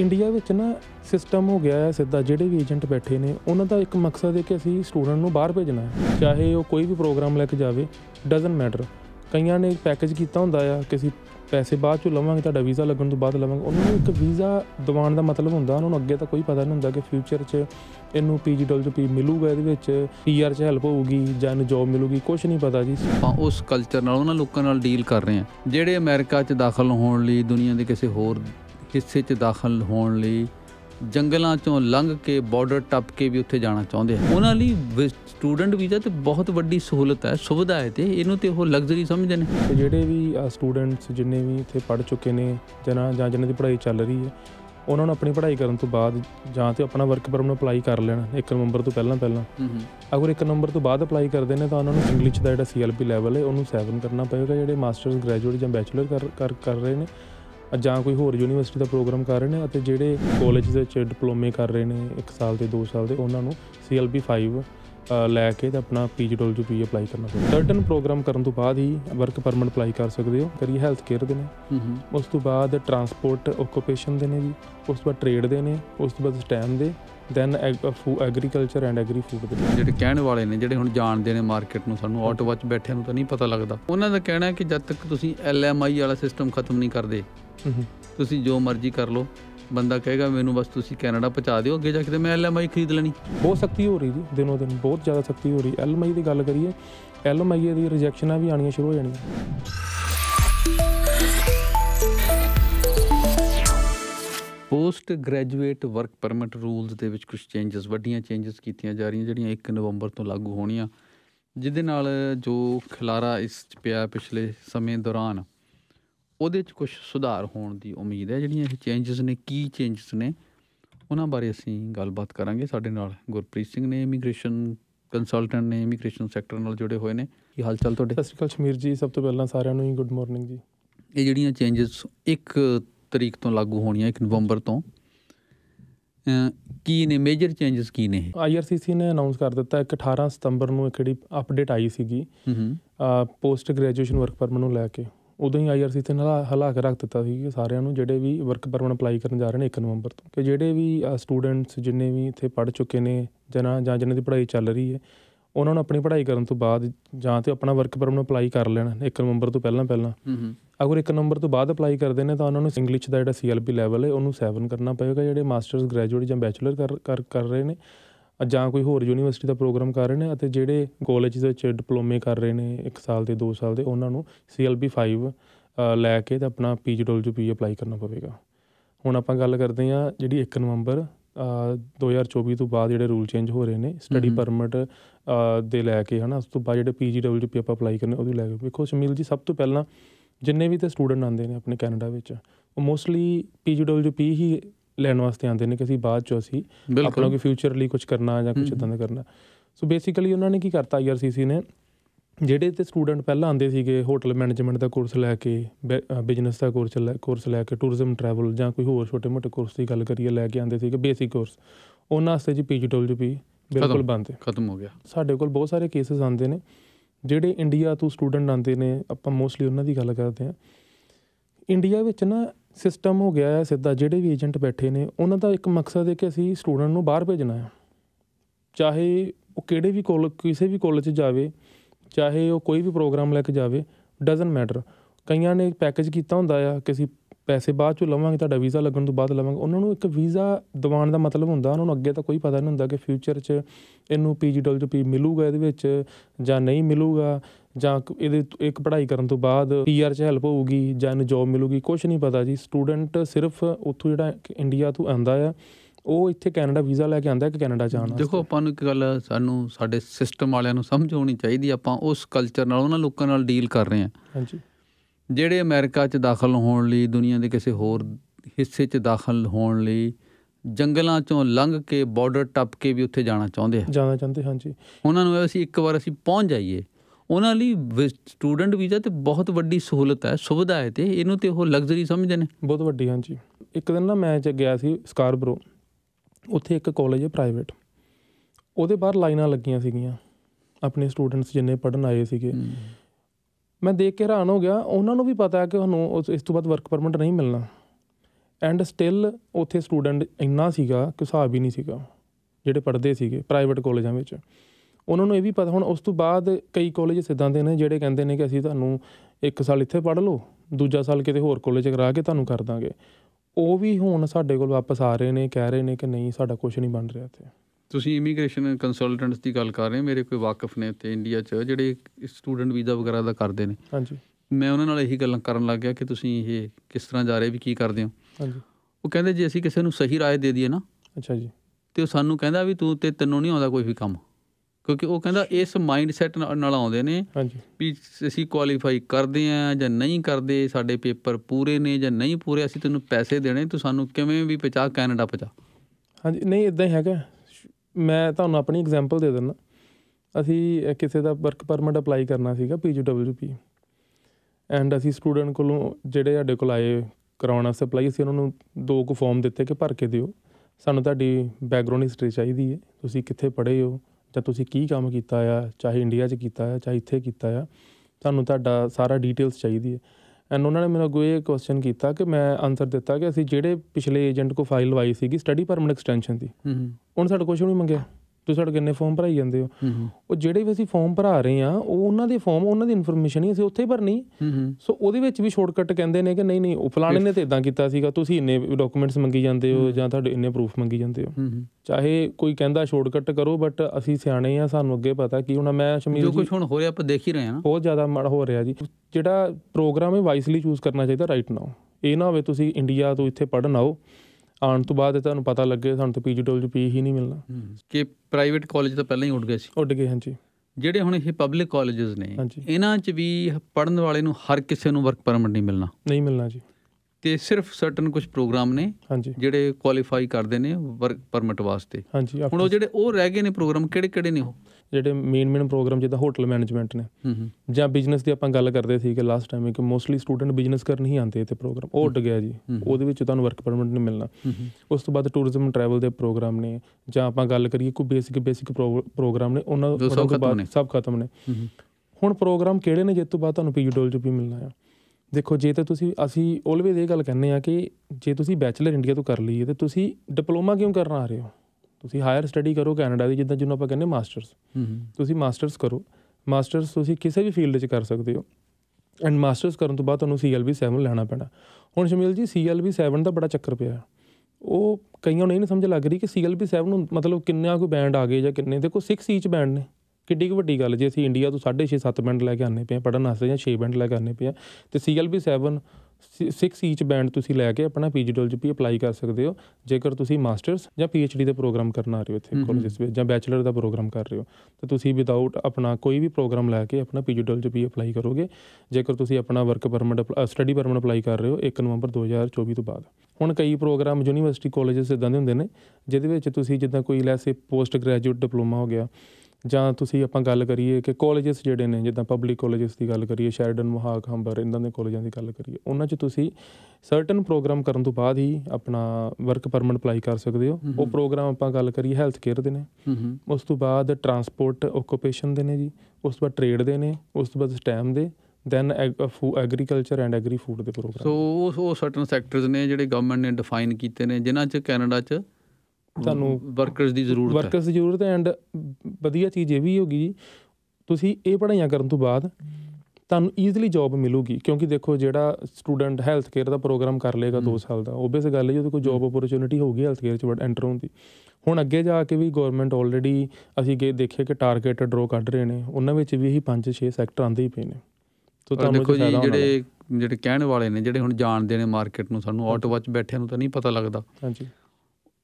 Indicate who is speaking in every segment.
Speaker 1: India ਵਿੱਚ ਨਾ system ਹੋ ਗਿਆ ਹੈ ਸਿੱਧਾ ਜਿਹੜੇ ਵੀ ਏਜੰਟ ਬੈਠੇ ਨੇ ਉਹਨਾਂ ਦਾ ਇੱਕ ਮਕਸਦ ਹੈ ਕਿ ਅਸੀਂ ਸਟੂਡੈਂਟ ਨੂੰ ਬਾਹਰ ਭੇਜਣਾ ਹੈ ਚਾਹੇ ਉਹ ਕੋਈ ਵੀ ਪ੍ਰੋਗਰਾਮ ਲੈ ਕੇ ਜਾਵੇ ਡਸਨਟ ਮੈਟਰ ਕਈਆਂ ਨੇ ਪੈਕੇਜ ਕੀਤਾ ਹੁੰਦਾ ਆ ਕਿ ਅਸੀਂ ਪੈਸੇ ਬਾਅਦ ਚੋਂ ਲਵਾਂਗੇ ਤੁਹਾਡਾ ਵੀਜ਼ਾ ਲੱਗਣ ਤੋਂ ਬਾਅਦ ਲਵਾਂਗੇ ਉਹਨਾਂ ਨੂੰ ਇੱਕ ਵੀਜ਼ਾ ਦਿਵਾਉਣ ਦਾ ਮਤਲਬ ਹੁੰਦਾ ਉਹਨਾਂ ਨੂੰ ਅੱਗੇ ਤਾਂ ਕੋਈ ਪਤਾ ਨਹੀਂ ਹੁੰਦਾ ਕਿ ਫਿਊਚਰ 'ਚ ਇਹਨੂੰ ਪੀਜੀਡਬਲਯੂਪੀ ਮਿਲੂਗਾ ਇਹਦੇ ਵਿੱਚ
Speaker 2: ਪੀਆਰ 'ਚ ਹੈਲਪ ਹੋਊਗੀ ਜਾਂ ਇਹਨੂੰ ਜੌਬ ਮਿਲੂਗੀ ਕੁਝ ਨਹੀਂ ਪਤਾ ਜੀ ਆਪਾਂ ਉਸ ਕਲਚਰ ਨਾਲ ਉਹਨਾਂ ਲੋਕਾਂ ਨਾਲ ਡੀਲ ਕਰ ਰਹੇ ਹਾਂ ਜਿਹੜੇ ਅਮਰੀਕਾ 'ਚ ਦਾਖਲ ਹੋਣ ਲਈ ਦੁਨੀਆ ਦੇ ਕਿਸੇ ਹੋਰ ਹਿੱਸੇ 'ਚ ਦਾਖਲ ਹੋਣ ਲਈ ਜੰਗਲਾਂ ਚੋਂ ਲੰਘ ਕੇ ਬਾਰਡਰ ਟੱਪ ਕੇ ਵੀ ਉੱਥੇ ਜਾਣਾ ਚਾਹੁੰਦੇ ਆ ਉਹਨਾਂ ਲਈ ਸਟੂਡੈਂਟ ਵੀਜ਼ਾ ਤੇ ਬਹੁਤ ਵੱਡੀ ਸਹੂਲਤ ਹੈ ਸੁਵਿਧਾ ਹੈ ਤੇ ਇਹਨੂੰ ਤੇ ਉਹ ਲਗਜ਼ਰੀ ਸਮਝਦੇ ਨੇ ਤੇ
Speaker 1: ਜਿਹੜੇ ਵੀ ਸਟੂਡੈਂਟਸ ਜਿੰਨੇ ਵੀ ਇੱਥੇ ਪੜ੍ਹ ਚੁੱਕੇ ਨੇ ਜਾਂ ਜਾਂ ਜਿਨ੍ਹਾਂ ਦੀ ਪੜ੍ਹਾਈ ਚੱਲ ਰਹੀ ਹੈ ਉਹਨਾਂ ਨੂੰ ਆਪਣੀ ਪੜ੍ਹਾਈ ਕਰਨ ਤੋਂ ਬਾਅਦ ਜਾਂ ਤੇ ਆਪਣਾ ਵਰਕ ਪਰਮਿਟ ਅਪਲਾਈ ਕਰ ਲੈਣਾ 1 ਨਵੰਬਰ ਤੋਂ ਪਹਿਲਾਂ ਪਹਿਲਾਂ ਅਗਰ 1 ਨਵੰਬਰ ਤੋਂ ਬਾਅਦ ਅਪਲਾਈ ਕਰਦੇ ਨੇ ਤਾਂ ਉਹਨਾਂ ਨੂੰ ਇੰਗਲਿਸ਼ ਦਾ ਜਿਹੜਾ ਸੀਐਲਪੀ ਲੈਵਲ ਹੈ ਉਹਨੂੰ 7 ਕਰਨਾ ਪਵੇਗਾ ਜਿਹੜੇ ਮਾਸਟਰਸ ਗ੍ਰੈਜੂਏਟ ਜਾਂ ਬੈਚਲਰ ਕਰ ਕਰ ਰਹੇ ਨੇ ਜਾਂ ਕੋਈ ਹੋਰ ਯੂਨੀਵਰਸਿਟੀ ਦਾ ਪ੍ਰੋਗਰਾਮ ਕਰ ਰਹੇ ਨੇ ਅਤੇ ਜਿਹੜੇ ਕਾਲਜ ਦੇ ਵਿੱਚ ਡਿਪਲੋਮੇ ਕਰ ਰਹੇ ਨੇ 1 ਸਾਲ ਦੇ 2 ਸਾਲ ਦੇ ਉਹਨਾਂ ਨੂੰ CLB 5 ਲੈ ਕੇ ਤੇ ਆਪਣਾ ਪੀਜੀਡਬਲਯੂਪੀ ਅਪਲਾਈ ਕਰਨਾ ਪੈਂਦਾ ਸਰਟਨ ਪ੍ਰੋਗਰਾਮ ਕਰਨ ਤੋਂ ਬਾਅਦ ਹੀ ਵਰਕ ਪਰਮਿਟ ਅਪਲਾਈ ਕਰ ਸਕਦੇ ਹੋ ਕਰੀ ਹੈਲਥ ਕੇਅਰ ਦੇ ਨੇ ਉਸ ਤੋਂ ਬਾਅਦ ਟਰਾਂਸਪੋਰਟ ਓਕੂਪੇਸ਼ਨ ਦੇ ਨੇ ਜੀ ਉਸ ਤੋਂ ਬਾਅਦ ਟ੍ਰੇਡ ਦੇ ਨੇ ਉਸ ਤੋਂ ਬਾਅਦ ਸਟੈਮ ਦੇ then agriculture and agri food ਦੇ ਜਿਹੜੇ
Speaker 2: ਕਹਿਣ ਵਾਲੇ ਨੇ ਜਿਹੜੇ ਹੁਣ ਜਾਣਦੇ ਨੇ ਮਾਰਕੀਟ ਨੂੰ ਸਾਨੂੰ ਆਟੋ ਵਿੱਚ ਬੈਠਿਆਂ ਨੂੰ ਤਾਂ ਨਹੀਂ ਪਤਾ ਲੱਗਦਾ ਉਹਨਾਂ ਦਾ ਕਹਿਣਾ ਹੈ ਕਿ ਜਦ ਤੱਕ ਤੁਸੀਂ ਐਲ ਐਮ ਆਈ ਵਾਲਾ ਸਿਸਟਮ ਖਤਮ ਨਹੀਂ ਕਰਦੇ ਤੁਸੀਂ ਜੋ ਮਰਜ਼ੀ ਕਰ ਲਓ ਬੰਦਾ ਕਹੇਗਾ ਮੈਨੂੰ ਬਸ ਤੁਸੀਂ ਕੈਨੇਡਾ ਪਹੁੰਚਾ ਦਿਓ ਅੱਗੇ ਜਾ ਕੇ ਤੇ ਮੈਂ ਐਲ ਐਮ ਆਈ ਖਰੀਦ ਲੈਣੀ
Speaker 1: ਬਹੁਤ ਸਖਤੀ ਹੋ ਰਹੀ ਜੀ ਦਿਨੋ ਦਿਨ ਬਹੁਤ ਜ਼ਿਆਦਾ ਸਖਤੀ ਹੋ ਰਹੀ ਐਲ ਐਮ ਆਈ ਦੀ ਗੱਲ ਕਰੀਏ ਐਲ ਐਮ ਆਈ ਦੀ ਰਿਜੈਕਸ਼ਨਾਂ ਵੀ ਆਣੀਆਂ ਸ਼ੁਰੂ ਹੋ ਜਾਣੀਆਂ
Speaker 2: post graduate work permit rules ਦੇ ਵਿੱਚ ਕੁਝ ਚੇਂਜਸ ਵੱਡੀਆਂ ਚੇਂਜਸ ਕੀਤੀਆਂ ਜਾ ਰਹੀਆਂ ਜਿਹੜੀਆਂ 1 ਨਵੰਬਰ ਤੋਂ ਲਾਗੂ ਹੋਣੀਆਂ ਜਿਹਦੇ ਨਾਲ ਜੋ ਖਿਲਾਰਾ ਇਸ ਚ ਪਿਆ ਪਿਛਲੇ ਸਮੇਂ ਦੌਰਾਨ ਉਹਦੇ ਚ ਕੁਝ ਸੁਧਾਰ ਹੋਣ ਦੀ ਉਮੀਦ ਹੈ ਜਿਹੜੀਆਂ ਇਹ ਚੇਂਜਸ ਨੇ ਕੀ ਚੇਂਜਸ ਨੇ ਉਹਨਾਂ ਬਾਰੇ ਅਸੀਂ ਗੱਲਬਾਤ ਕਰਾਂਗੇ ਸਾਡੇ ਨਾਲ ਗੁਰਪ੍ਰੀਤ ਸਿੰਘ ਨੇ ਇਮੀਗ੍ਰੇਸ਼ਨ ਕੰਸਲਟੈਂਟ ਨੇ ਇਮੀਗ੍ਰੇਸ਼ਨ ਸੈਕਟਰ ਨਾਲ ਜੁੜੇ ਹੋਏ ਨੇ
Speaker 1: ਕੀ ਹਾਲ ਚਾਲ ਤੁਹਾਡੇ ਸਤਿ ਸ਼੍ਰੀ ਅਕਾਲ ਸ਼ਮੀਰ ਜੀ ਸਭ ਤੋਂ ਪਹਿਲਾਂ ਸਾਰਿਆਂ ਨੂੰ ਹੀ ਗੁੱਡ ਮਾਰਨਿੰਗ ਜੀ
Speaker 2: ਇਹ ਜਿਹੜੀਆਂ ਚੇਂਜਸ ਇੱਕ ਤਰੀਕ ਤੋਂ ਲਾਗੂ ਹੋਣੀਆਂ 1 ਨਵੰਬਰ ਤੋਂ ਕੀ ਨੇ ਮੇਜਰ ਚੇਂजेस ਕੀ ਨੇ
Speaker 1: ਆਈਆਰਸੀਸੀ ਨੇ ਅਨਾਉਂਸ ਕਰ ਦਿੱਤਾ ਕਿ 18 ਸਤੰਬਰ ਨੂੰ ਇੱਕ ਜਿਹੜੀ ਅਪਡੇਟ ਆਈ ਸੀਗੀ ਪੋਸਟ ਗ੍ਰੈਜੂਏਸ਼ਨ ਵਰਕ ਪਰਮਿਟ ਨੂੰ ਲੈ ਕੇ ਉਦੋਂ ਹੀ ਆਈਆਰਸੀਸੀ ਨੇ ਹਲਾ ਕੇ ਰੱਖ ਦਿੱਤਾ ਸੀ ਕਿ ਸਾਰਿਆਂ ਨੂੰ ਜਿਹੜੇ ਵੀ ਵਰਕ ਪਰਮਿਟ ਅਪਲਾਈ ਕਰਨ ਜਾ ਰਹੇ ਨੇ 1 ਨਵੰਬਰ ਤੋਂ ਕਿ ਜਿਹੜੇ ਵੀ ਸਟੂਡੈਂਟਸ ਜਿੰਨੇ ਵੀ ਇੱਥੇ ਪੜ੍ਹ ਚੁੱਕੇ ਨੇ ਜਨਾ ਜਾਂ ਜਿਨ੍ਹਾਂ ਦੀ ਪੜ੍ਹਾਈ ਚੱਲ ਰਹੀ ਹੈ ਉਹਨਾਂ ਨੂੰ ਆਪਣੀ ਪੜ੍ਹਾਈ ਕਰਨ ਤੋਂ ਬਾਅਦ ਜਾਂ ਤੇ ਆਪਣਾ ਵਰਕ ਪਰਮਿਟ ਅਪਲਾਈ ਕਰ ਲੈਣਾ 1 ਨਵੰਬਰ ਤੋਂ ਪਹਿਲਾਂ ਪਹਿਲਾਂ ਅਗਰ ਇੱਕ ਨੰਬਰ ਤੋਂ ਬਾਅਦ ਅਪਲਾਈ ਕਰਦੇ ਨੇ ਤਾਂ ਉਹਨਾਂ ਨੂੰ ਇੰਗਲਿਸ਼ ਦਾ ਜਿਹੜਾ ਸੀਐਲਪੀ ਲੈਵਲ ਹੈ ਉਹਨੂੰ 7 ਕਰਨਾ ਪਏਗਾ ਜਿਹੜੇ ਮਾਸਟਰਸ ਗ੍ਰੈਜੂਏਟ ਜਾਂ ਬੈਚਲਰ ਕਰ ਕਰ ਰਹੇ ਨੇ ਜਾਂ ਕੋਈ ਹੋਰ ਯੂਨੀਵਰਸਿਟੀ ਦਾ ਪ੍ਰੋਗਰਾਮ ਕਰ ਰਹੇ ਨੇ ਅਤੇ ਜਿਹੜੇ ਕਾਲਜਸ ਵਿੱਚ ਡਿਪਲੋਮੇ ਕਰ ਰਹੇ ਨੇ 1 ਸਾਲ ਦੇ 2 ਸਾਲ ਦੇ ਉਹਨਾਂ ਨੂੰ ਸੀਐਲਪੀ 5 ਲੈ ਕੇ ਤੇ ਆਪਣਾ ਪੀਜੀਡਬਲਯੂਪੀ ਅਪਲਾਈ ਕਰਨਾ ਪਵੇਗਾ ਹੁਣ ਆਪਾਂ ਗੱਲ ਕਰਦੇ ਹਾਂ ਜਿਹੜੀ 1 ਨਵੰਬਰ 2024 ਤੋਂ ਬਾਅਦ ਜਿਹੜੇ ਰੂਲ ਚੇਂਜ ਹੋ ਰਹੇ ਨੇ ਸਟੱਡੀ ਪਰਮਿਟ ਦੇ ਲੈ ਕੇ ਹਨਾ ਉਸ ਤੋਂ ਬਾਅਦ ਜਿਹੜੇ ਪੀਜੀਡਬਲਯੂਪੀ ਆਪਾਂ ਅਪਲਾਈ ਕਰਨੇ ਉਹਦੇ ਲੈ ਕੇ ਵੇਖੋ ਸ਼ਮੀਲ ਜੀ ਸਭ ਤੋਂ ਪਹਿਲਾਂ ਜਿੰਨੇ ਵੀ ਤੇ ਸਟੂਡੈਂਟ ਆਉਂਦੇ ਨੇ ਆਪਣੇ ਕੈਨੇਡਾ ਵਿੱਚ ਉਹ ਮੋਸਟਲੀ ਪੀਜੀਡਬਲਯੂਪੀ ਹੀ ਲੈਣ ਵਾਸਤੇ ਆਉਂਦੇ ਨੇ ਕਿ ਅਸੀਂ ਬਾਅਦ ਚੋਂ ਅਸੀਂ ਆਪਣਾ ਕੋਈ ਫਿਊਚਰ ਲਈ ਕੁਝ ਕਰਨਾ ਜਾਂ ਕੁਝ ਇਦਾਂ ਦਾ ਕਰਨਾ ਸੋ ਬੇਸਿਕਲੀ ਉਹਨਾਂ ਨੇ ਕੀ ਕਰਤਾ ਆਈਆਰਸੀਸੀ ਨੇ ਜਿਹੜੇ ਤੇ ਸਟੂਡੈਂਟ ਪਹਿਲਾਂ ਆਉਂਦੇ ਸੀਗੇ ਹੋਟਲ ਮੈਨੇਜਮੈਂਟ ਦਾ ਕੋਰਸ ਲੈ ਕੇ ਬਿਜ਼ਨਸ ਦਾ ਕੋਰਸ ਲੈ ਕੋਰਸ ਲੈ ਕੇ ਟੂਰਿਜ਼ਮ ਟਰੈਵਲ ਜਾਂ ਕੋਈ ਹੋਰ ਛੋਟੇ-ਮੋਟੇ ਕੋਰਸ ਦੀ ਗੱਲ ਕਰੀਏ ਲੈ ਕੇ ਆਉਂਦੇ ਸੀਗੇ ਬੇਸਿਕ ਕੋਰਸ ਉਹਨਾਂ ਵਾਸਤੇ ਜੀ ਪੀਜੀਡਬਲਯੂਪੀ ਬਿਲਕੁਲ ਬੰਦ ਖਤਮ ਹੋ ਗਿਆ ਸਾਡੇ ਕੋਲ ਬਹੁਤ ਸਾਰੇ ਕੇਸਸ ਆਉਂਦੇ ਨੇ ਜਿਹੜੇ ਇੰਡੀਆ ਤੋਂ ਸਟੂਡੈਂਟ ਆਉਂਦੇ ਨੇ ਆਪਾਂ ਮੋਸਟਲੀ ਉਹਨਾਂ ਦੀ ਗੱਲ ਕਰਦੇ ਆਂ ਇੰਡੀਆ ਵਿੱਚ ਨਾ ਸਿਸਟਮ ਹੋ ਗਿਆ ਹੈ ਸਿੱਧਾ ਜਿਹੜੇ ਵੀ ਏਜੰਟ ਬੈਠੇ ਨੇ ਉਹਨਾਂ ਦਾ ਇੱਕ ਮਕਸਦ ਹੈ ਕਿ ਅਸੀਂ ਸਟੂਡੈਂਟ ਨੂੰ ਬਾਹਰ ਭੇਜਣਾ ਹੈ ਚਾਹੇ ਉਹ ਕਿਹੜੇ ਵੀ ਕੋਲ ਕਿਸੇ ਵੀ ਕਾਲਜ 'ਚ ਜਾਵੇ ਚਾਹੇ ਉਹ ਕੋਈ ਵੀ ਪ੍ਰੋਗਰਾਮ ਲੈ ਕੇ ਜਾਵੇ ਡਸਨਟ ਮੈਟਰ ਕਈਆਂ ਨੇ ਪੈਕੇਜ ਕੀਤਾ ਹੁੰਦਾ ਆ ਕਿ ਅਸੀਂ ਪੈਸੇ ਬਾਅਦ ਚ ਲਵਾਂਗੇ ਤੁਹਾਡਾ ਵੀਜ਼ਾ ਲੱਗਣ ਤੋਂ ਬਾਅਦ ਲਵਾਂਗੇ ਉਹਨਾਂ ਨੂੰ ਇੱਕ ਵੀਜ਼ਾ ਦਿਵਾਉਣ ਦਾ ਮਤਲਬ ਹੁੰਦਾ ਉਹਨਾਂ ਨੂੰ ਅੱਗੇ ਤਾਂ ਕੋਈ ਪਤਾ ਨਹੀਂ ਹੁੰਦਾ ਕਿ ਫਿਊਚਰ 'ਚ ਇਹਨੂੰ ਪੀਜੀ ਪੀ ਮਿਲੂਗਾ ਇਹਦੇ ਵਿੱਚ ਜਾਂ ਨਹੀਂ ਮਿਲੂਗਾ ਜਾਂ ਇਹਦੇ ਇੱਕ ਪੜ੍ਹਾਈ ਕਰਨ ਤੋਂ ਬਾਅਦ ਪੀਆਰ 'ਚ ਹੈਲਪ ਹੋਊਗੀ ਜਾਂ ਇਹਨੂੰ ਜੌਬ ਮਿਲੂਗੀ ਕੁਝ ਨਹੀਂ ਪਤਾ ਜੀ ਸਟੂਡੈਂਟ ਸਿਰਫ ਉੱਥੋਂ ਜਿਹੜਾ ਇੰਡੀਆ ਤੋਂ ਆਂਦਾ ਆ ਉਹ ਇੱਥੇ ਕੈਨੇਡਾ ਵੀਜ਼ਾ ਲੈ ਕੇ ਆਂਦਾ ਕਿ ਕੈਨੇਡਾ ਜਾਣਾ ਦੇਖੋ
Speaker 2: ਆਪਾਂ ਨੂੰ ਇੱਕ ਗੱਲ ਸਾਨੂੰ ਸਾਡੇ ਸਿਸਟਮ ਵਾਲਿਆਂ ਨੂੰ ਸਮਝ ਆਉਣੀ ਚਾਹੀਦੀ ਆਪਾਂ ਉਸ ਕਲਚਰ ਨਾਲ ਉਹਨਾਂ ਲੋਕਾਂ ਨਾਲ ਡੀਲ ਕਰ ਰਹੇ ਹਾਂ ਹਾਂਜੀ ਜਿਹੜੇ ਅਮਰੀਕਾ 'ਚ ਦਾਖਲ ਹੋਣ ਲਈ ਦੁਨੀਆ ਦੇ ਕਿਸੇ ਹੋਰ ਹਿੱਸੇ 'ਚ ਦਾਖਲ ਹੋਣ ਲਈ ਜੰਗਲਾਂ 'ਚੋਂ ਲੰਘ ਕੇ ਬਾਰਡਰ ਟੱਪ ਕੇ ਵੀ ਉੱਥੇ ਜਾਣਾ ਚਾਹੁੰਦੇ ਆ ਜਾਣਾ ਚਾਹੁੰਦੇ ਹਾਂਜੀ ਉਹਨਾਂ ਨੂੰ ਅਸੀਂ ਇੱਕ ਵਾਰ ਅਸੀਂ ਪਹੁੰਚ ਜਾਈਏ ਉਹਨਾਂ ਲਈ ਸਟੂਡੈਂਟ ਵੀਜ਼ਾ ਤੇ ਬਹੁਤ ਵੱਡੀ ਸਹੂਲਤ ਹੈ ਸੁਵਿਧਾ ਹੈ ਤੇ ਇਹਨੂੰ ਤੇ ਉਹ ਲਗਜ਼ਰੀ ਸਮਝਦੇ ਨੇ ਬਹੁਤ ਵੱਡੀ ਹਾਂਜੀ ਇੱਕ ਦਿਨ ਨਾ ਮੈਂ ਚ ਗਿਆ
Speaker 1: ਸੀ ਸਕਾਰਬਰੋ ਉੱਥੇ ਇੱਕ ਕਾਲਜ ਹੈ ਪ੍ਰਾਈਵੇਟ ਉਹਦੇ ਬਾਹਰ ਲਾਈਨਾਂ ਲੱਗੀਆਂ ਸੀਗੀਆਂ ਆਪਣੇ ਸਟੂਡੈਂਟਸ ਜਿੰਨੇ ਪੜਨ ਆਏ ਸੀਗੇ ਮੈਂ ਦੇਖ ਕੇ ਹੈਰਾਨ ਹੋ ਗਿਆ ਉਹਨਾਂ ਨੂੰ ਵੀ ਪਤਾ ਹੈ ਕਿ ਤੁਹਾਨੂੰ ਇਸ ਤੋਂ ਬਾਅਦ ਵਰਕ ਪਰਮਿਟ ਨਹੀਂ ਮਿਲਣਾ ਐਂਡ ਸਟਿਲ ਉੱਥੇ ਸਟੂਡੈਂਟ ਇੰਨਾ ਸੀਗਾ ਕਿ ਹਿਸਾਬ ਹੀ ਨਹੀਂ ਸੀਗਾ ਜਿਹੜੇ ਪੜ੍ਹਦੇ ਸੀਗੇ ਪ੍ਰਾਈਵੇਟ ਕਾਲਜਾਂ ਵਿੱਚ ਉਹਨਾਂ ਨੂੰ ਇਹ ਵੀ ਪਤਾ ਹੁਣ ਉਸ ਤੋਂ ਬਾਅਦ ਕਈ ਕਾਲਜ ਸਿੱਧਾਂ ਦੇ ਨੇ ਜਿਹੜੇ ਕਹਿੰਦੇ ਨੇ ਕਿ ਅਸੀਂ ਤੁਹਾਨੂੰ ਇੱਕ ਸਾਲ ਇੱਥੇ ਪੜ੍ਹ ਲਓ ਦੂਜਾ ਸਾਲ ਕਿਤੇ ਹੋਰ ਕਾਲਜ ਕਰਾ ਕੇ ਤੁਹਾਨੂੰ ਕਰ ਦਾਂਗੇ ਉਹ ਵੀ ਹੁਣ ਸਾਡੇ ਕੋਲ ਵਾਪਸ ਆ ਰਹੇ ਨੇ ਕਹਿ ਰਹੇ ਨੇ ਕਿ ਨਹੀਂ ਸਾਡਾ ਕੁਝ ਨਹੀਂ ਬਣ ਰਿਹਾ ਇੱਥੇ
Speaker 2: ਤੁਸੀਂ ਇਮੀਗ੍ਰੇਸ਼ਨ ਕੰਸਲਟੈਂਟਸ ਦੀ ਗੱਲ ਕਰ ਰਹੇ ਮੇਰੇ ਕੋਈ ਵਾਕਫ ਨੇ ਤੇ ਇੰਡੀਆ 'ਚ ਜਿਹੜੇ ਸਟੂਡੈਂਟ ਵੀਜ਼ਾ ਵਗੈਰਾ ਦਾ ਕਰਦੇ ਨੇ ਹਾਂਜੀ ਮੈਂ ਉਹਨਾਂ ਨਾਲ ਇਹੀ ਗੱਲਾਂ ਕਰਨ ਲੱਗ ਗਿਆ ਕਿ ਤੁਸੀਂ ਇਹ ਕਿਸ ਤਰ੍ਹਾਂ ਜਾ ਰਹੇ ਵੀ ਕੀ ਕਰਦੇ ਹੋ ਹਾਂਜੀ ਉਹ ਕਹਿੰਦੇ ਜੇ ਅਸੀਂ ਕਿਸੇ ਨੂੰ ਸਹੀ ਰਾਏ ਦੇ ਦਈਏ ਨਾ ਅੱਛਾ ਜੀ ਤੇ ਉਹ ਸਾਨੂੰ ਕਹਿੰਦਾ ਵੀ ਤੂੰ ਤੇ ਤੈਨੂੰ ਨਹੀਂ ਆਉਂਦਾ ਕੋਈ ਵੀ ਕੰਮ ਕਿਉਂਕਿ ਉਹ ਕਹਿੰਦਾ ਇਸ ਮਾਈਂਡ ਸੈਟ ਨਾਲ ਆਉਂਦੇ ਨੇ ਹਾਂਜੀ ਵੀ ਅਸੀਂ ਕੁਆਲੀਫਾਈ ਕਰਦੇ ਆ ਜਾਂ ਨਹੀਂ ਕਰਦੇ ਸਾਡੇ ਪੇਪਰ ਪੂਰੇ ਨੇ ਜਾਂ ਨਹੀਂ ਪੂਰੇ ਅਸੀਂ ਤੈਨੂੰ ਪੈਸੇ ਦੇਣੇ ਤੂੰ ਸਾਨੂੰ ਕਿਵੇਂ ਵੀ ਪਹੁੰਚਾ ਕੈਨੇਡਾ ਪਹੁੰਚਾ
Speaker 1: ਹਾਂਜੀ ਨਹੀਂ ਇਦਾਂ ਹੀ ਹੈਗਾ ਮੈਂ ਤੁਹਾਨੂੰ ਆਪਣੀ ਐਗਜ਼ਾਮਪਲ ਦੇ ਦਿੰਦਾ ਅਸੀਂ ਕਿਸੇ ਦਾ ਵਰਕ ਪਰਮਿਟ ਅਪਲਾਈ ਕਰਨਾ ਸੀਗਾ ਪੀਜੀਡਬਲਯੂਪੀ ਐਂਡ ਅਸੀਂ ਸਟੂਡੈਂਟ ਕੋਲੋਂ ਜਿਹੜੇ ਸਾਡੇ ਕੋਲ ਆਏ ਕਰਾਉਣਾ ਸਪਲਾਈ ਸੀ ਅਸੀਂ ਉਹਨਾਂ ਨੂੰ ਦੋ ਕੁ ਫਾਰਮ ਦਿੱਤੇ ਕਿ ਭਰ ਕੇ ਦਿਓ ਸਾਨੂੰ ਤੁਹਾਡੀ ਬੈਕਗ੍ਰਾਉਂਡ ਹਿਸਟਰੀ ਚਾਹੀਦੀ ਹੈ ਤੁਸੀਂ ਕਿੱਥੇ ਪੜ੍ਹੇ ਹੋ ਜਾਂ ਤੁਸੀਂ ਕੀ ਕੰਮ ਕੀਤਾ ਆ ਚਾਹੇ ਇੰਡੀਆ 'ਚ ਕੀਤਾ ਆ ਚਾਹੇ ਇੱਥੇ ਕੀਤਾ ਆ ਤੁਹਾਨੂੰ ਤੁਹਾਡਾ ਸਾਰਾ ਡੀਟੇਲਸ ਚਾਹੀਦੀ ਹੈ ਐਂਡ ਉਹਨਾਂ ਨੇ ਮੈਨੂੰ ਕੋਈ ਕੁਐਸਚਨ ਕੀਤਾ ਕਿ ਮੈਂ ਆਨਸਰ ਦਿੱਤਾ ਕਿ ਅਸੀਂ ਜਿਹੜੇ ਪਿਛਲੇ ਏਜੰਟ ਕੋ ਫਾਈਲ ਲਵਾਈ ਸੀਗੀ ਸਟੱਡੀ ਪਰਮਨੈਂਟ ਐਕਸਟੈਂਸ਼ਨ ਦੀ ਹੂੰ ਹੂੰ ਉਹਨਾਂ ਸਾਡੇ ਕੁਝ ਵੀ ਮੰਗਿਆ ਤੁਸੀਂ ਸਾਡੇ ਕਿੰਨੇ ਫਾਰਮ ਭਰਾਈ ਜਾਂਦੇ ਹੋ ਉਹ ਜਿਹੜੇ ਵੀ ਅਸੀਂ ਫਾਰਮ ਭਰਾ ਰਹੇ ਆ ਉਹ ਉਹਨਾਂ ਦੇ ਫਾਰਮ ਉਹਨਾਂ ਦੀ ਇਨਫੋਰਮੇਸ਼ਨ ਹੀ ਅਸੀਂ ਉੱਥੇ ਹੀ ਭਰਨੀ ਸੋ ਉਹਦੇ ਵਿੱਚ ਵੀ ਸ਼ਾਰਟਕਟ ਕਹਿੰਦੇ ਨੇ ਕਿ ਨਹੀਂ ਨਹੀਂ ਉਹ ਫਲਾਣੇ ਨੇ ਤੇ ਇਦਾਂ ਕੀਤਾ ਸੀਗਾ ਤੁਸੀਂ ਇੰਨੇ ਡਾਕੂਮੈਂਟਸ ਮੰਗੀ ਜਾਂਦੇ ਹੋ ਜਾਂ ਤੁਹਾਡੇ ਇੰਨੇ ਪ੍ਰੂਫ ਮੰਗੀ ਜਾਂਦੇ ਹੋ ਚਾਹੇ ਕੋਈ ਕਹਿੰਦਾ ਸ਼ਾਰਟਕਟ ਕਰੋ ਬਟ ਅਸੀਂ ਸਿਆਣੇ ਆ ਸਾਨੂੰ ਅੱਗੇ ਪਤਾ ਕੀ ਹੁਣ ਮੈਂ ਜੀ ਜੋ ਕੁਝ ਹੁਣ ਹੋ ਰਿਹਾ ਆਪਾਂ ਦੇਖ ਹੀ ਰਹੇ ਆ ਬਹੁਤ ਜ਼ਿਆਦਾ ਮੜ ਹੋ ਰਿਹਾ ਜੀ ਜਿਹੜਾ ਪ੍ਰੋਗਰਾਮ ਹੈ ਵਾਈਸਲੀ ਚੂਜ਼ ਕਰਨਾ ਚਾਹੀਦਾ ਰਾਈਟ ਨਾਓ ਇਹ ਨਾ ਹੋਵੇ ਤੁਸੀਂ ਇੰਡੀਆ ਤੋਂ ਇੱਥੇ ਪੜਨ ਆਓ ਆਉਣ ਤੋਂ ਬਾਅਦ ਤੁਹਾਨੂੰ ਪਤਾ ਲੱਗੇ ਸਾਨੂੰ ਤਾਂ ਪੀ ਹੀ ਨਹੀਂ ਮਿਲਣਾ
Speaker 2: ਕਿ ਪ੍ਰਾਈਵੇਟ ਕਾਲਜ ਤਾਂ ਪਹਿਲਾਂ ਹੀ ਉੱਡ ਗਏ ਸੀ ਉੱਡ ਗਏ ਹਾਂਜੀ ਜਿਹੜੇ ਹੁਣ ਇਹ ਪਬਲਿਕ ਕਾਲਜਸ ਨੇ ਇਹਨਾਂ 'ਚ ਵੀ ਪੜਨ ਵਾਲੇ ਨੂੰ ਹਰ ਕਿਸੇ ਨੂੰ ਵਰਕ ਪਰਮਿਟ ਨਹੀਂ ਮਿਲਣਾ ਨਹੀਂ ਮਿਲਣਾ ਜੀ ਤੇ ਸਿਰਫ ਸਰਟਨ ਕੁਝ ਪ੍ਰੋਗਰਾਮ ਨੇ ਜਿਹੜੇ ਕੁਆਲੀਫਾਈ ਕਰਦੇ ਨੇ ਵਰਕ ਪਰਮਿਟ ਵਾਸਤੇ ਹੁਣ ਉਹ ਜਿਹੜੇ ਉਹ ਰਹਿ ਗਏ ਨੇ ਪ੍ਰੋਗਰਾਮ ਕਿਹੜੇ ਕਿਹੜੇ ਨੇ ਉਹ
Speaker 1: ਜਿਹੜੇ ਮੇਨ ਮੇਨ ਪ੍ਰੋਗਰਾਮ ਜਿੱਦਾਂ ਹੋਟਲ ਮੈਨੇਜਮੈਂਟ ਨੇ ਜਾਂ ਬਿਜ਼ਨਸ ਦੀ ਆਪਾਂ ਗੱਲ ਕਰਦੇ ਸੀ ਕਿ ਲਾਸਟ ਟਾਈਮ ਕਿ ਮੋਸਟਲੀ ਸਟੂਡੈਂਟ ਬਿਜ਼ਨਸ ਕਰਨ ਹੀ ਆਉਂਦੇ ਤੇ ਪ੍ਰੋਗਰਾਮ ਉਹ ਉੱਡ ਗਿਆ ਜੀ ਉਹਦੇ ਵਿੱਚ ਤੁਹਾਨੂੰ ਵਰਕ ਪਰਮਿਟ ਨਹੀਂ ਮਿਲਣਾ ਉਸ ਤੋਂ ਬਾਅਦ ਟੂਰਿਜ਼ਮ ਟਰੈਵਲ ਦੇ ਪ੍ਰੋਗਰਾਮ ਨੇ ਜਾਂ ਆਪਾਂ ਗੱਲ ਕਰੀਏ ਕੋਈ ਬੇਸਿਕ ਬੇਸਿਕ ਪ੍ਰੋਗਰਾਮ ਨੇ ਉਹਨਾਂ ਤੋਂ ਬਾਅਦ ਸਭ ਖਤਮ ਨੇ ਹੁਣ ਪ੍ਰੋਗਰਾਮ ਕਿਹੜੇ ਨੇ ਜਿੱਤੋਂ ਤੋਂ ਬਾਅਦ ਤੁਹਾਨੂੰ ਪੀਯੂ ਡੋਲ ਚ ਵੀ ਮਿਲਣਾ ਆ ਦੇਖੋ ਜੇ ਤਾਂ ਤੁਸੀਂ ਅਸੀਂ ਆਲਵੇਜ਼ ਇਹ ਗੱਲ ਕਹਿੰਦੇ ਆ ਕਿ ਜੇ ਤੁਸੀਂ ਬੈਚਲਰ ਇੰਡੀਆ ਤੋਂ ਕਰ ਲਈਏ ਤੇ ਤੁਸੀਂ ਡਿਪਲੋਮਾ ਕਿਉਂ ਕਰਨ ਆ ਰਹੇ ਹੋ ਤੁਸੀਂ ਹਾਇਰ ਸਟੱਡੀ ਕਰੋ ਕੈਨੇਡਾ ਦੀ ਜਿੱਦਾਂ ਜਿਹਨੂੰ ਆਪਾਂ ਕਹਿੰਦੇ ਮਾਸਟਰਸ ਤੁਸੀਂ ਮਾਸਟਰਸ ਕਰੋ ਮਾਸਟਰਸ ਤੁਸੀਂ ਕਿਸੇ ਵੀ ਫੀਲਡ 'ਚ ਕਰ ਸਕਦੇ ਹੋ ਐਂਡ ਮਾਸਟਰਸ ਕਰਨ ਤੋਂ ਬਾਅਦ ਤੁਹਾਨੂੰ ਸੀਐਲਬੀ 7 ਲੈਣਾ ਪੈਣਾ ਹੁਣ ਸ਼ਮੀਲ ਜੀ ਸੀਐਲਬੀ 7 ਦਾ ਬੜਾ ਚੱਕਰ ਪਿਆ ਉਹ ਕਈਆਂ ਨੂੰ ਨਹੀਂ ਸਮਝ ਲੱਗ ਰਹੀ ਕਿ ਸੀਐਲਬੀ 7 ਨੂੰ ਮਤਲਬ ਕਿੰਨਾ ਕੋਈ ਬੈਂਡ ਆ ਗਏ ਜਾਂ ਕਿੰਨੇ ਦੇਖੋ 6 ਈਚ ਬੈਂਡ ਨੇ ਕਿੱਡੀ ਵੱਡੀ ਗੱਲ ਜੇ ਅਸੀਂ ਇੰਡੀਆ ਤੋਂ 6.5 7 ਬੈਂਡ ਲੈ ਕੇ ਆਨੇ ਪਏ ਪੜਨ ਵਾਸਤੇ ਜਾਂ 6 ਬੈਂਡ ਲੈ ਕੇ ਆਨੇ ਪਏ ਤੇ ਸੀਐਲਬੀ 7 6 ਇੰਚ ਬੈਂਡ ਤੁਸੀਂ ਲੈ ਕੇ ਆਪਣਾ ਜੀਪੀ ਅਪਲਾਈ ਕਰ ਸਕਦੇ ਹੋ ਜੇਕਰ ਤੁਸੀਂ ਮਾਸਟਰਸ ਜਾਂ ਪੀਐਚਡੀ ਦਾ ਪ੍ਰੋਗਰਾਮ ਕਰਨ ਆ ਰਹੇ ਹੋ ਇੱਥੇ ਕਾਲਜਸ ਵਿੱਚ ਜਾਂ ਬੈਚਲਰ ਦਾ ਪ੍ਰੋਗਰਾਮ ਕਰ ਰਹੇ ਹੋ ਤਾਂ ਤੁਸੀਂ ਵਿਦਆਊਟ ਆਪਣਾ ਕੋਈ ਵੀ ਪ੍ਰੋਗਰਾਮ ਲੈ ਕੇ ਆਪਣਾ ਜੀਪੀ ਅਪਲਾਈ ਕਰੋਗੇ ਜੇਕਰ ਤੁਸੀਂ ਆਪਣਾ work permit study permit apply ਕਰ ਰਹੇ ਹੋ 1 ਨਵੰਬਰ 2024 ਤੋਂ ਬਾਅਦ ਹੁਣ ਕਈ ਪ੍ਰੋਗਰਾਮ ਯੂਨੀਵਰਸਿਟੀ ਕਾਲਜਸ ਇਦਾਂ ਦੇ ਹੁੰਦੇ ਨੇ ਜਿਹਦੇ ਵਿੱਚ ਤੁਸੀਂ ਜਿੱਦਾਂ ਕੋਈ ਲੈਸੇ ਪੋਸਟ ਗ੍ਰੈਜੂਏਟ ਡਿਪਲੋਮਾ ਹੋ ਗਿਆ ਜਾਂ ਤੁਸੀਂ ਆਪਾਂ ਗੱਲ ਕਰੀਏ ਕਿ ਕਾਲਜਸ ਜਿਹੜੇ ਨੇ ਜਿੱਦਾਂ ਪਬਲਿਕ ਕਾਲਜਸ ਦੀ ਗੱਲ ਕਰੀਏ ਸ਼ੈਰਡਨ ਮਹਾਕ ਹੰਬਰ ਇਹਨਾਂ ਦੇ ਕਾਲਜਾਂ ਦੀ ਗੱਲ ਕਰੀਏ ਉਹਨਾਂ 'ਚ ਤੁਸੀਂ ਸਰਟਨ ਪ੍ਰੋਗਰਾਮ ਕਰਨ ਤੋਂ ਬਾਅਦ ਹੀ ਆਪਣਾ ਵਰਕ ਪਰਮਿਟ ਅਪਲਾਈ ਕਰ ਸਕਦੇ ਹੋ ਉਹ ਪ੍ਰੋਗਰਾਮ ਆਪਾਂ ਗੱਲ ਕਰੀਏ ਹੈਲਥ ਕੇਅਰ ਦੇ ਨੇ ਉਸ ਤੋਂ ਬਾਅਦ ਟਰਾਂਸਪੋਰਟ ਓਕੂਪੇਸ਼ਨ ਦੇ ਨੇ ਜੀ ਉਸ ਤੋਂ ਬਾਅਦ ਟ੍ਰੇਡ ਦੇ ਨੇ ਉਸ ਤੋਂ ਬਾਅਦ ਸਟੈਮ ਦੇ then agriculture and agri food ਦੇ ਪ੍ਰੋਗਰਾਮ
Speaker 2: ਸੋ ਉਹ ਸਰਟਨ ਸੈਕਟਰਸ ਨੇ ਜਿਹੜੇ ਗਵਰਨਮੈਂਟ ਨੇ ਡਿਫਾਈਨ ਕੀਤੇ ਨੇ ਜਿਨ੍ਹਾਂ 'ਚ ਕੈਨੇਡਾ 'ਚ ਤੁਹਾਨੂੰ ਵਰਕਰਸ ਦੀ ਜ਼ਰੂਰਤ ਹੈ ਵਰਕਰਸ ਦੀ
Speaker 1: ਜ਼ਰੂਰਤ ਹੈ ਐਂਡ ਵਧੀਆ ਚੀਜ਼ ਇਹ ਵੀ ਹੋਗੀ ਜੀ ਤੁਸੀਂ ਇਹ ਪੜ੍ਹਾਈਆਂ ਕਰਨ ਤੋਂ ਬਾਅਦ ਤੁਹਾਨੂੰ ਈਜ਼ੀਲੀ ਜੌਬ ਮਿਲੂਗੀ ਕਿਉਂਕਿ ਦੇਖੋ ਜਿਹੜਾ ਸਟੂਡੈਂਟ ਹੈਲਥ ਕੇਅਰ ਦਾ ਪ੍ਰੋਗਰਾਮ ਕਰ ਲੇਗਾ 2 ਸਾਲ ਦਾ ਓਬਵੀਅਸ ਗੱਲ ਹੈ ਜੇ ਕੋਈ ਜੌਬ ਓਪਰਚ्युनिटी ਹੋਊਗੀ ਹੈਲਥ ਕੇਅਰ ਚ ਵੜ ਐਂਟਰ ਹੋਣ ਦੀ ਹੁਣ ਅੱਗੇ ਜਾ ਕੇ ਵੀ ਗਵਰਨਮੈਂਟ ਆਲਰੇਡੀ ਅਸੀਂ ਗਏ ਦੇਖਿਆ ਕਿ ਟਾਰਗੇਟ ਡਰੋ ਕੱਢ ਰਹੇ ਨੇ ਉਹਨਾਂ ਵਿੱਚ ਵੀ ਇਹੀ 5-6 ਸੈਕਟਰ ਆਂਦੇ ਹੀ ਪਏ ਨੇ ਤੋ ਤੁਹਾਨੂੰ ਦੇਖੋ ਜੀ ਜਿਹੜੇ
Speaker 2: ਜਿਹੜੇ ਕਹਿਣ ਵਾਲੇ ਨੇ ਜਿਹੜੇ ਹੁਣ ਜਾਣਦੇ ਨੇ ਮਾਰਕੀਟ ਨੂੰ ਸਾਨੂੰ ਆਟੋ ਵਾਚ ਬੈਠਿਆਂ ਨੂੰ ਤਾਂ ਨਹੀਂ ਪਤਾ ਲੱਗਦਾ ਹਾਂਜੀ